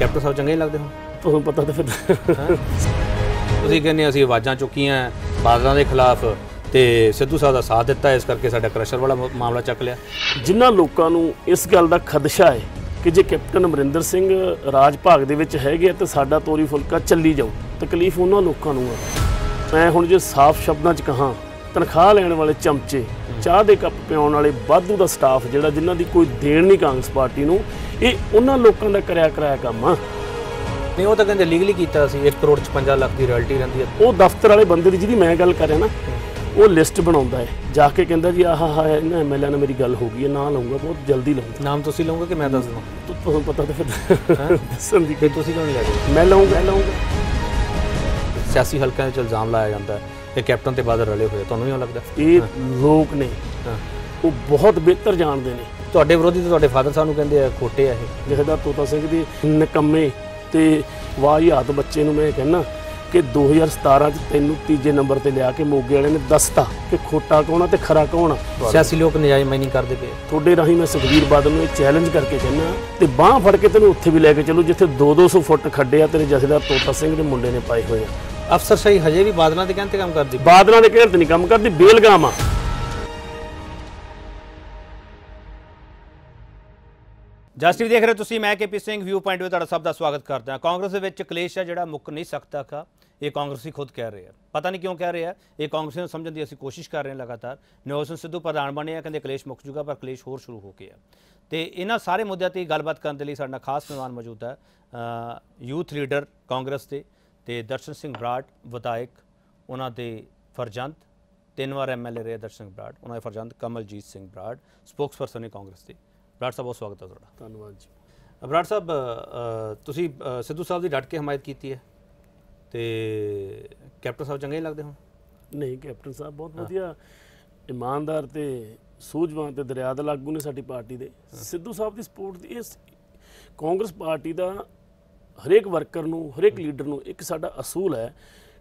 captain ਸਾਹਿਬ ਚੰਗੇ ਲੱਗਦੇ ਹੋ ਤੁਹਾਨੂੰ ਪਤਾ ਤਾਂ ਫਿਰ ਤੁਸੀਂ ਕਹਿੰਦੇ ਅਸੀਂ ਆਵਾਜ਼ਾਂ ਚੁੱਕੀਆਂ ਬਾਦਲਾਂ ਦੇ ਖਿਲਾਫ ਤੇ ਸਿੱਧੂ ਸਾਹਿਬ ਦਾ ਸਾਥ ਦਿੱਤਾ ਇਸ ਕਰਕੇ ਸਾਡਾ ਕ੍ਰਸ਼ਰ ਵਾਲਾ ਮਾਮਲਾ ਚੱਕ ਲਿਆ ਜਿਨ੍ਹਾਂ ਲੋਕਾਂ ਨੂੰ ਇਸ ਗੱਲ ਦਾ ਖਦਸ਼ਾ ਹੈ ਕਿ ਜੇ ਕੈਪਟਨ ਅਮਰਿੰਦਰ ਸਿੰਘ ਰਾਜ ਭਾਗ ਦੇ ਵਿੱਚ ਹੈਗੇ ਤੇ ਸਾਡਾ ਤੋਰੀ ਫੁਲਕਾ ਚੱਲੀ ਜਾਊ ਤਕਲੀਫ ਉਹਨਾਂ ਲੋਕਾਂ ਨੂੰ ਹੈ ਮੈਂ ਹੁਣ ਜੇ ਸਾਫ਼ ਸ਼ਬਦਾਂ 'ਚ ਕਹਾ ਤਨਖਾਹ ਲੈਣ ਵਾਲੇ ਚਮਚੇ ਚਾਹ ਦੇ ਕੱਪ ਪਿਆਉਣ ਵਾਲੇ ਬਾਧੂ ਦਾ ਸਟਾਫ ਜਿਹੜਾ ਜਿਨ੍ਹਾਂ ਦੀ ਕੋਈ ਦੇਣ ਨਹੀਂ ਕਾਂਗਰਸ ਪਾਰਟੀ ਨੂੰ ਇਹ ਉਹਨਾਂ ਲੋਕਾਂ ਦਾ ਕਰਿਆ ਕਰਾਇਆ ਕੰਮ ਆ ਨਹੀਂ ਉਹ ਤਾਂ ਕਹਿੰਦੇ ਲੀਗਲੀ ਕੀਤਾ ਸੀ 1 ਕਰੋੜ 56 ਲੱਖ ਦੀ ਰਾਇਲਟੀ ਰਹਿੰਦੀ ਹੈ ਉਹ ਦਫ਼ਤਰ ਵਾਲੇ ਬੰਦੇ ਦੀ ਜਿਹਦੀ ਮੈਂ ਗੱਲ ਕਰ ਰਿਹਾ ਨਾ ਉਹ ਲਿਸਟ ਬਣਾਉਂਦਾ ਹੈ ਜਾ ਕੇ ਕਹਿੰਦਾ ਜੀ ਆਹ ਹਾ ਇਹਨਾਂ ਐਮਐਲਏ ਨਾਲ ਮੇਰੀ ਗੱਲ ਹੋ ਗਈ ਹੈ ਨਾਂ ਲਾਉਂਗਾ ਬਹੁਤ ਜਲਦੀ ਲਾਉਂਗਾ ਨਾਮ ਤੁਸੀਂ ਲਾਉਂਗੇ ਕਿ ਮੈਂ ਦੱਸ ਦਵਾਂ ਤੁਹਾਨੂੰ ਪਤਾ ਤਾਂ ਫਿਰ ਦੱਸਣ ਦੀ ਕਿ ਤੁਸੀਂ ਕਿਉਂ ਨਹੀਂ ਲਾਉਂਗੇ ਮੈਂ ਲਾਉਂਗਾ ਮੈਂ ਲਾਉਂਗਾ ਸਿਆਸੀ ਹਲਕਿਆਂ ਵਿੱਚ ਇਲਜ਼ਾਮ ਲਾਇਆ ਜਾਂਦਾ ਹੈ ਕਿ ਕੈਪਟਨ ਤੇ ਬਾਦਰ ਰਲੇ ਹੋਏ ਤੁਹਾਨੂੰ ਵੀ ਲੱਗਦਾ ਇਹ ਲੋਕ ਨੇ ਉਹ ਬਹੁਤ ਬਿਹਤਰ ਜਾਣਦੇ ਨੇ ਤੁਹਾਡੇ ਵਿਰੋਧੀ ਤੇ ਤੁਹਾਡੇ ਫਾਦਰ ਸਾਨੂੰ ਕਹਿੰਦੇ ਆ ਖੋਟੇ ਆ ਇਹ ਲਿਖਦਾ ਤੋਤਾ ਸਿੰਘ ਦੀ ਨਕਮੇ ਤੇ ਵਾਹੀ ਵਾਹਿਆਤ ਬੱਚੇ ਨੂੰ ਮੈਂ ਕਹਿਣਾ ਕਿ 2017 ਚ ਤੈਨੂੰ ਤੀਜੇ ਨੰਬਰ ਤੇ ਲਿਆ ਕੇ ਮੋਗੇ ਵਾਲੇ ਨੇ ਦੱਸਤਾ ਕਿ ਖੋਟਾ ਕੌਣ ਆ ਤੇ ਖਰਾ ਕੌਣ ਆ ਸਿਆਸੀ ਲੋਕ ਨਜਾਇਜ਼ ਮਾਈਨਿੰਗ ਕਰਦੇ ਪਏ ਤੁਹਾਡੇ ਰਾਹੀਂ ਮੈਂ ਸੁਖਵੀਰ ਬਾਦਲ ਨੂੰ ਇਹ ਚੈਲੰਜ ਕਰਕੇ ਕਹਿੰਨਾ ਤੇ ਬਾਹ ਫੜ ਕੇ ਤੈਨੂੰ ਉੱਥੇ ਵੀ ਲੈ ਕੇ ਚੱਲੂ ਜਿੱਥੇ 2-200 ਫੁੱਟ ਖੱਡੇ ਆ ਤੇਰੇ ਜਥੇਦਾਰ ਤੋਤਾ ਸਿੰਘ ਦੇ ਮੁੰਡੇ ਨੇ ਪਾਏ ਹੋਏ ਆ ਅਫਸਰ ਸਹੀ ਹਜੇ ਵੀ ਬਾਦਲਾਂ ਦੇ ਕਹਿੰਦੇ ਕੰਮ ਕਰਦੀ ਬਾਦਲਾਂ ਦੇ ਕਹਿੰਦੇ ਤੇ ਨਹੀਂ ਕੰਮ ਕਰਦੀ ਬੇਲਗਾਮ ਆ ਵੀ ਦੇਖ ਰਹੇ ਤੁਸੀਂ ਮੈਂ ਕੇਪੀ ਸਿੰਘ ਵਿਊ ਪੁਆਇੰਟ ਵਿੱਚ ਤੁਹਾਡਾ ਸਭ ਦਾ ਸਵਾਗਤ ਕਰਦਾ ਹਾਂ ਕਾਂਗਰਸ ਦੇ ਵਿੱਚ ਕਲੇਸ਼ ਹੈ ਜਿਹੜਾ ਮੁੱਕ ਨਹੀਂ ਸਕਦਾ ਕਾ ਇਹ ਕਾਂਗਰਸੀ ਖੁਦ ਕਹਿ ਰਹੇ ਆ ਪਤਾ ਨਹੀਂ ਕਿਉਂ ਕਹਿ ਰਹੇ ਆ ਇਹ ਕਾਂਗਰਸ ਨੂੰ ਸਮਝਣ ਦੀ ਅਸੀਂ ਕੋਸ਼ਿਸ਼ ਕਰ ਰਹੇ ਹਾਂ ਲਗਾਤਾਰ ਨਵਜੋਤ ਸਿੱਧੂ ਪ੍ਰਧਾਨ ਬਣੇ ਆ ਕਹਿੰਦੇ ਕਲੇਸ਼ ਮੁੱਕ ਜੂਗਾ ਪਰ ਕਲੇਸ਼ ਹੋਰ ਸ਼ੁਰੂ ਹੋ ਗਿਆ ਤੇ ਇਹਨਾਂ ਸਾਰੇ ਮੁੱਦਿਆਂ ਤੇ ਗੱਲਬਾਤ ਕਰਨ ਦੇ ਲਈ ਸਾਡਾ ਖਾਸ ਮਹਿਮਾਨ ਮੌਜੂਦ ਹੈ ਯੂਥ ਲੀਡਰ ਕਾਂਗਰਸ ਦੇ ਤੇ ਦਰਸ਼ਨ ਸਿੰਘ ਬਰਾੜ ਵਿਧਾਇਕ ਉਹਨਾਂ ਦੇ ਫਰਜ਼ੰਦ ਤਿੰਨ ਵਾਰ ਐਮਐਲਏ ਰਹੇ ਦਰਸ਼ਨ ਸਿੰਘ ਬਰਾੜ ਉਹਨਾਂ ਦੇ ਫਰਜ਼ੰਦ ਕਮਲਜੀਤ ਸਿੰਘ ਬਰਾੜ ਸਪੋਕਸਪਰਸਨ ਹੈ ਕਾਂਗਰਸ ਦੇ ਬਰਾੜ ਸਾਹਿਬ ਬਹੁਤ ਸਵਾਗਤ ਹੈ ਤੁਹਾਡਾ ਧੰਨਵਾਦ ਜੀ ਬਰਾੜ ਸਾਹਿਬ ਤੁਸੀਂ ਸਿੱਧੂ ਸਾਹਿਬ ਦੀ ਡਟ ਕੇ ਹਮਾਇਤ ਕੀਤੀ ਹੈ ਤੇ ਕੈਪਟਨ ਸਾਹਿਬ ਚੰਗੇ ਲੱਗਦੇ ਹੋ ਨਹੀਂ ਕੈਪਟਨ ਸਾਹਿਬ ਬਹੁਤ ਵਧੀਆ ਇਮਾਨਦਾਰ ਤੇ ਸੂਝਵਾਨ ਤੇ ਦਰਿਆ ਦੇ ਲਾਗੂ ਨੇ ਸਾਡੀ ਪਾਰਟੀ ਦੇ ਸਿੱਧੂ ਸਾਹਿਬ ਦੀ ਸਪੋਰਟ ਦੀ ਇਸ ਕਾਂਗਰਸ ਪਾਰਟੀ ਦਾ ਹਰੇਕ ਵਰਕਰ ਨੂੰ ਹਰੇਕ ਲੀਡਰ ਨੂੰ ਇੱਕ ਸਾਡਾ ਅਸੂਲ ਹੈ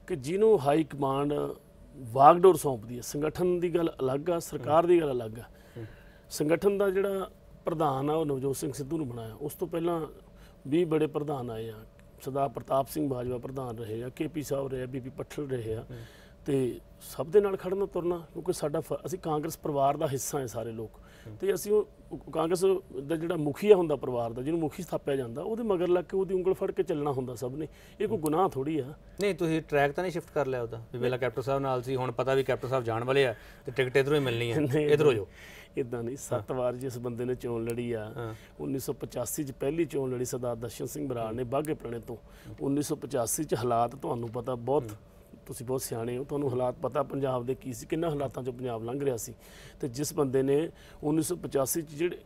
ਕਿ ਜਿਹਨੂੰ ਹਾਈ ਕਮਾਂਡ ਵਾਗਡੋਰ ਸੌਂਪਦੀ ਹੈ ਸੰਗਠਨ ਦੀ ਗੱਲ ਅਲੱਗ ਆ ਸਰਕਾਰ ਦੀ ਗੱਲ ਅਲੱਗ ਆ ਸੰਗਠਨ ਦਾ ਜਿਹੜਾ ਪ੍ਰਧਾਨ ਆ ਉਹ ਨਵਜੋਤ ਸਿੰਘ ਸਿੱਧੂ ਨੂੰ ਬਣਾਇਆ ਉਸ ਤੋਂ ਪਹਿਲਾਂ ਵੀ ਬੜੇ ਪ੍ਰਧਾਨ ਆਏ ਆ ਸਰਦਾਰ ਪ੍ਰਤਾਪ ਸਿੰਘ ਬਾਜਵਾ ਪ੍ਰਧਾਨ ਰਹੇ ਆ ਕੇਪੀ ਸਾਹਿਬ ਰਹੇ ਆ ਬੀਬੀ ਪੱਠਲ ਰਹੇ ਆ ਤੇ ਸਭ ਦੇ ਨਾਲ ਖੜਨਾ ਤੁਰਨਾ ਕਿਉਂਕਿ ਸਾਡਾ ਅਸੀਂ ਕਾਂਗਰਸ ਪਰਿਵਾਰ ਦਾ ਹਿੱਸਾ ਹੈ ਸਾਰੇ ਲੋਕ ਤੇ ਅਸੀਂ ਉਹ ਕਾਂਗਰਸ ਦਾ ਜਿਹੜਾ ਮੁਖੀਆ ਹੁੰਦਾ ਪਰਿਵਾਰ ਦਾ ਜਿਹਨੂੰ ਮੁਖੀ ਸਥਾਪਿਆ ਜਾਂਦਾ ਉਹਦੇ ਮਗਰ ਲੱਗ ਕੇ ਉਹਦੀ ਉਂਗਲ ਫੜ ਕੇ ਚੱਲਣਾ ਹੁੰਦਾ ਸਭ ਨੇ ਇਹ ਕੋਈ ਗੁਨਾਹ ਥੋੜੀ ਆ ਨਹੀਂ ਤੁਸੀਂ ਟਰੈਕ ਤਾਂ ਨਹੀਂ ਸ਼ਿਫਟ ਕਰ ਲਿਆ ਉਹਦਾ ਵੀ ਵੇਲਾ ਕੈਪਟਨ ਸਾਹਿਬ ਨਾਲ ਸੀ ਹੁਣ ਪਤਾ ਵੀ ਕੈਪਟਨ ਸਾਹਿਬ ਜਾਣ ਵਾਲੇ ਆ ਤੇ ਟਿਕਟ ਇਧਰੋਂ ਹੀ ਮਿਲਣੀ ਆ ਇਧਰੋਂ ਜੋ ਇਦਾਂ ਨਹੀਂ ਸੱਤ ਵਾਰ ਜਿਸ ਬੰਦੇ ਨੇ ਚੋਣ ਲੜੀ ਆ 1985 ਚ ਪਹਿਲੀ ਚੋਣ ਲੜੀ ਸਰਦਾਰ ਦਰਸ਼ਨ ਸਿੰਘ ਬਰਾੜ ਨੇ ਬਾਗੇ ਪ੍ਰਣੇ ਤੋਂ 1985 ਚ ਹਾਲਾਤ ਤੁਹਾਨੂੰ ਪਤਾ ਬਹੁਤ ਤੁਸੀਂ ਬਹੁਤ ਸਿਆਣੇ ਹੋ ਤੁਹਾਨੂੰ ਹਾਲਾਤ ਪਤਾ ਪੰਜਾਬ ਦੇ ਕੀ ਸੀ ਕਿੰਨਾ ਹਾਲਾਤਾਂ ਚੋਂ ਪੰਜਾਬ ਲੰਘ ਰਿਹਾ ਸੀ ਤੇ ਜਿਸ ਬੰਦੇ ਨੇ 1985 ਚ ਜਿਹੜੇ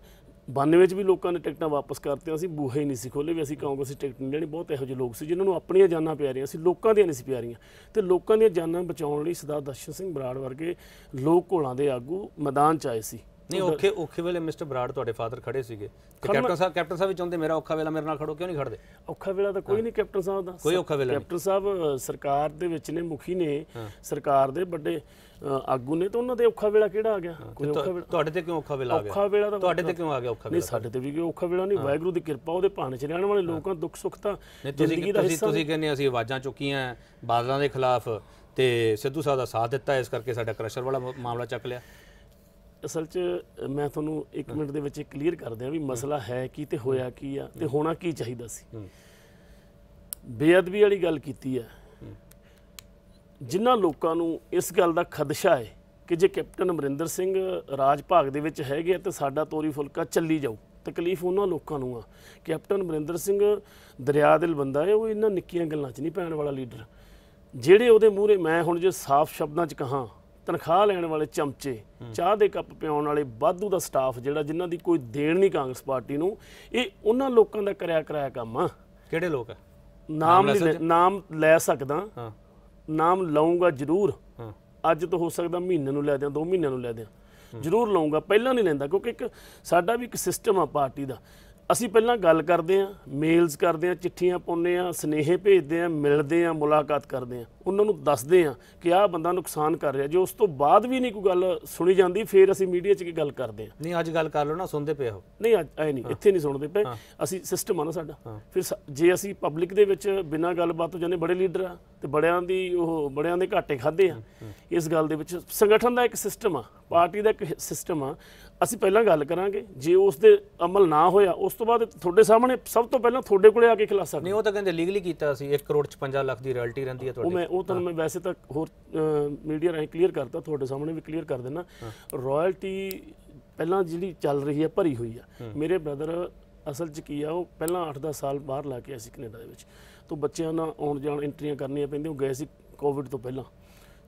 92 ਚ ਵੀ ਲੋਕਾਂ ਨੇ ਟਿਕਟਾਂ ਵਾਪਸ ਕਰਤੀਆਂ ਸੀ ਬੂਹੇ ਹੀ ਨਹੀਂ ਸੀ ਖੋਲੇ ਵੀ ਅਸੀਂ ਕਾਂਗਰਸ ਦੀ ਟਿਕਟ ਨਹੀਂ ਲੈਣੀ ਬਹੁਤ ਇਹੋ ਜਿਹੇ ਲੋਕ ਸੀ ਜਿਨ੍ਹਾਂ ਨੂੰ ਆਪਣੀਆਂ ਜਾਨਾਂ ਪਿਆਰੀਆਂ ਸੀ ਲੋਕਾਂ ਦੀਆਂ ਨਹੀਂ ਸੀ ਪਿਆਰੀਆਂ ਤੇ ਲੋਕਾਂ ਦੀਆਂ ਜਾਨਾਂ ਬਚਾਉਣ ਲਈ ਸਰਦਾਰ ਦਰਸ਼ਨ ਸਿੰਘ ਬਰਾੜ ਵਰਗੇ ਲੋਕ ਘੋਲਾਂ ਦੇ ਆਗੂ ਮੈਦਾਨ 'ਚ ਆਏ ਸੀ ਨਹੀਂ ਔਖੇ ਔਖੇ ਵੇਲੇ ਮਿਸਟਰ ਬਰਾੜ ਤੁਹਾਡੇ ਫਾਦਰ ਖੜੇ ਸੀਗੇ ਕੈਪਟਨ ਸਾਹਿਬ ਕੈਪਟਨ ਸਾਹਿਬ ਵੀ ਚਾਹੁੰਦੇ ਮੇਰਾ ਔਖਾ ਵੇਲਾ ਮੇਰੇ ਨਾਲ ਖੜੋ ਕਿਉਂ ਨਹੀਂ ਖੜਦੇ ਔਖਾ ਵੇਲਾ ਤਾਂ ਕੋਈ ਨਹੀਂ ਕੈਪਟਨ ਸਾਹਿਬ ਦਾ ਕੋਈ ਔਖਾ ਵੇਲਾ ਨਹੀਂ ਕੈਪਟਨ ਸਾਹਿਬ ਸਰਕਾਰ ਦੇ ਵਿੱਚ ਨੇ ਮੁਖੀ ਨੇ ਸਰਕਾਰ ਦੇ ਵੱਡੇ ਆਗੂ ਨੇ ਤਾਂ ਉਹਨਾਂ ਦੇ ਔਖਾ ਵੇਲਾ ਕਿਹੜਾ ਆ ਗਿਆ ਕੋਈ ਔਖਾ ਵੇਲਾ ਤੁਹਾਡੇ ਤੇ ਕਿਉਂ ਔਖਾ ਵੇਲਾ ਆ ਗਿਆ ਔਖਾ ਵੇਲਾ ਤਾਂ ਤੁਹਾਡੇ ਤੇ ਕਿਉਂ ਆ ਗਿਆ ਔਖਾ ਵੇਲਾ ਨਹੀਂ ਸਾਡੇ ਤੇ ਵੀ ਕਿਉਂ ਔਖਾ ਵੇਲਾ ਨਹੀਂ ਵਾਹਿਗੁਰੂ ਦੀ ਕਿਰਪਾ ਉਹਦੇ ਭਾਣੇ ਚ ਰਹਿਣ ਵਾਲੇ ਲੋਕਾਂ ਦੁੱਖ ਸੁੱਖ ਤਾਂ ਜ਼ਿੰਦਗੀ ਦਾ ਹਿੱਸਾ ਤੁਸੀਂ ਕਹਿੰਦੇ ਅਸੀਂ ਆਵਾਜ਼ਾਂ ਚੁੱਕੀਆਂ ਬਾਦਲਾਂ ਦੇ ਖਿਲਾਫ ਤੇ ਸਿੱਧੂ ਸਾਹਿਬ ਦਾ ਸਾਥ ਦਿੱਤਾ ਇਸ ਕਰਕੇ ਸਾਡਾ ਕ੍ਰਸ਼ਰ ਵਾਲਾ ਮਾਮਲਾ ਚੱਕ ਲਿਆ ਅਸਲ 'ਚ ਮੈਂ ਤੁਹਾਨੂੰ 1 ਮਿੰਟ ਦੇ ਵਿੱਚ ਕਲੀਅਰ ਕਰ ਦਿਆਂ ਵੀ ਮਸਲਾ ਹੈ ਕੀ ਤੇ ਹੋਇਆ ਕੀ ਆ ਤੇ ਹੋਣਾ ਕੀ ਚਾਹੀਦਾ ਸੀ ਬੇਅਦਬੀ ਵਾਲੀ ਗੱਲ ਕੀਤੀ ਆ ਜਿਨ੍ਹਾਂ ਲੋਕਾਂ ਨੂੰ ਇਸ ਗੱਲ ਦਾ ਖਦਸ਼ਾ ਹੈ ਕਿ ਜੇ ਕੈਪਟਨ ਅਮਰਿੰਦਰ ਸਿੰਘ ਰਾਜ ਭਾਗ ਦੇ ਵਿੱਚ ਹੈਗੇ ਤੇ ਸਾਡਾ ਤੋਰੀ ਫੁਲਕਾ ਚੱਲੀ ਜਾਊ ਤਕਲੀਫ ਉਹਨਾਂ ਲੋਕਾਂ ਨੂੰ ਆ ਕੈਪਟਨ ਅਮਰਿੰਦਰ ਸਿੰਘ ਦਰਿਆ ਦਿਲ ਬੰਦਾ ਹੈ ਉਹ ਇਹਨਾਂ ਨਿੱਕੀਆਂ ਗੱਲਾਂ 'ਚ ਨਹੀਂ ਪੈਣ ਵਾਲਾ ਲੀਡਰ ਜਿਹੜੇ ਉਹਦੇ ਮੂਹਰੇ ਮੈਂ ਹੁਣ ਜੇ ਸਾਫ਼ ਸ਼ਬਦਾਂ 'ਚ ਕਹਾ ਤਨਖਾਹ ਲੈਣ ਵਾਲੇ ਚਮਚੇ ਚਾਹ ਦੇ ਕੱਪ ਪਿਉਣ ਵਾਲੇ ਬਾਧੂ ਦਾ ਸਟਾਫ ਜਿਹੜਾ ਜਿਨ੍ਹਾਂ ਦੀ ਕੋਈ ਦੇਣ ਨਹੀਂ ਕਾਂਗਰਸ ਪਾਰਟੀ ਨੂੰ ਇਹ ਉਹਨਾਂ ਲੋਕਾਂ ਦਾ ਕਰਿਆ ਕਰਾਇਆ ਕੰਮ ਆ ਕਿਹੜੇ ਲੋਕ ਆ ਨਾਮ ਨਾਮ ਲੈ ਸਕਦਾ ਹਾਂ ਨਾਮ ਲਾਉਂਗਾ ਜ਼ਰੂਰ ਹਾਂ ਅੱਜ ਤੋਂ ਹੋ ਸਕਦਾ ਮਹੀਨੇ ਨੂੰ ਲੈ ਦਿਆਂ ਦੋ ਮਹੀਨਿਆਂ ਨੂੰ ਲੈ ਦਿਆਂ ਜ਼ਰੂਰ ਲਾਉਂਗਾ ਪਹਿਲਾਂ ਨਹੀਂ ਲੈਂਦਾ ਕਿਉਂਕਿ ਇੱਕ ਸਾਡਾ ਵੀ ਇੱਕ ਸਿਸਟਮ ਆ ਪਾਰਟੀ ਦਾ ਅਸੀਂ ਪਹਿਲਾਂ ਗੱਲ ਕਰਦੇ ਆ ਮੇਲਸ ਕਰਦੇ ਆ ਚਿੱਠੀਆਂ ਪਾਉਂਦੇ ਆ ਸਨੇਹੇ ਭੇਜਦੇ ਆ ਮਿਲਦੇ ਆ ਮੁਲਾਕਾਤ ਕਰਦੇ ਆ ਉਹਨਾਂ ਨੂੰ ਦੱਸਦੇ ਆ ਕਿ ਆਹ ਬੰਦਾ ਨੁਕਸਾਨ ਕਰ ਰਿਹਾ ਜੇ ਉਸ ਤੋਂ ਬਾਅਦ ਵੀ ਨਹੀਂ ਕੋਈ ਗੱਲ ਸੁਣੀ ਜਾਂਦੀ ਫੇਰ ਅਸੀਂ ਮੀਡੀਆ 'ਚ ਕੀ ਗੱਲ ਕਰਦੇ ਆ ਨਹੀਂ ਅੱਜ ਗੱਲ ਕਰ ਲਓ ਨਾ ਸੁਣਦੇ ਪਏ ਹੋ ਨਹੀਂ ਅੱਜ ਐ ਨਹੀਂ ਇੱਥੇ ਨਹੀਂ ਸੁਣਦੇ ਪਏ ਅਸੀਂ ਸਿਸਟਮ ਆ ਨਾ ਸਾਡਾ ਫਿਰ ਜੇ ਅਸੀਂ ਪਬਲਿਕ ਦੇ ਵਿੱਚ ਬਿਨਾਂ ਗੱਲਬਾਤ ਤੋਂ ਜਾਂਦੇ ਬੜੇ ਲੀਡਰ ਆ ਤੇ ਬੜਿਆਂ ਦੀ ਉਹ ਬੜਿਆਂ ਦੇ ਘਾਟੇ ਖਾਦੇ ਆ ਇਸ ਗੱਲ ਦੇ ਵਿੱਚ ਸੰਗਠਨ ਦਾ ਇੱਕ ਸਿਸਟਮ ਆ ਪਾਰਟੀ ਦਾ ਇੱਕ ਸਿਸਟਮ ਆ ਅਸੀਂ ਪਹਿਲਾਂ ਗੱਲ ਕਰਾਂਗੇ ਜੇ ਉਸ ਦੇ ਅਮਲ ਨਾ ਹੋਇਆ ਉਸ ਤੋਂ ਬਾਅਦ ਤੁਹਾਡੇ ਸਾਹਮਣੇ ਸਭ ਤੋਂ ਪਹਿਲਾਂ ਤੁਹਾਡੇ ਕੋਲੇ ਆ ਕੇ ਖਲਾਸਾ ਨਹੀਂ ਉਹ ਤਾਂ ਕਹਿੰਦੇ ਲੀਗਲੀ ਕੀਤਾ ਸੀ 1 ਕਰੋੜ 56 ਲੱਖ ਦੀ ਰਾਇਲਟੀ ਰਹਿੰਦੀ ਹੈ ਮੈਂ ਉਹ ਤੁਹਾਨੂੰ ਮੈਂ ਵੈਸੇ ਤਾਂ ਹੋਰ ਮੀਡੀਆ ਰਾਹੀਂ ਕਲੀਅਰ ਕਰਤਾ ਤੁਹਾਡੇ ਸਾਹਮਣੇ ਵੀ ਕਲੀਅਰ ਕਰ ਦੇਣਾ ਰਾਇਲਟੀ ਪਹਿਲਾਂ ਜਿਹੜੀ ਚੱਲ ਰਹੀ ਹੈ ਭਰੀ ਹੋਈ ਆ ਮੇਰੇ ਬ੍ਰਦਰ ਅਸਲ 'ਚ ਕੀ ਆ ਉਹ ਪਹਿਲਾਂ 8-10 ਸਾਲ ਬਾਹਰ ਲਾ ਕੇ ਅਸੀਂ ਕੈਨੇਡਾ ਦੇ ਵਿੱਚ ਤੋਂ ਬੱਚਿਆਂ ਨਾਲ ਆਉਣ ਜਾਣ ਐਂਟਰੀਆਂ ਕਰਨੀਆਂ ਪੈਂਦੀਆਂ ਉਹ ਗਏ ਸੀ ਕੋਵਿਡ ਤੋਂ ਪਹਿਲਾਂ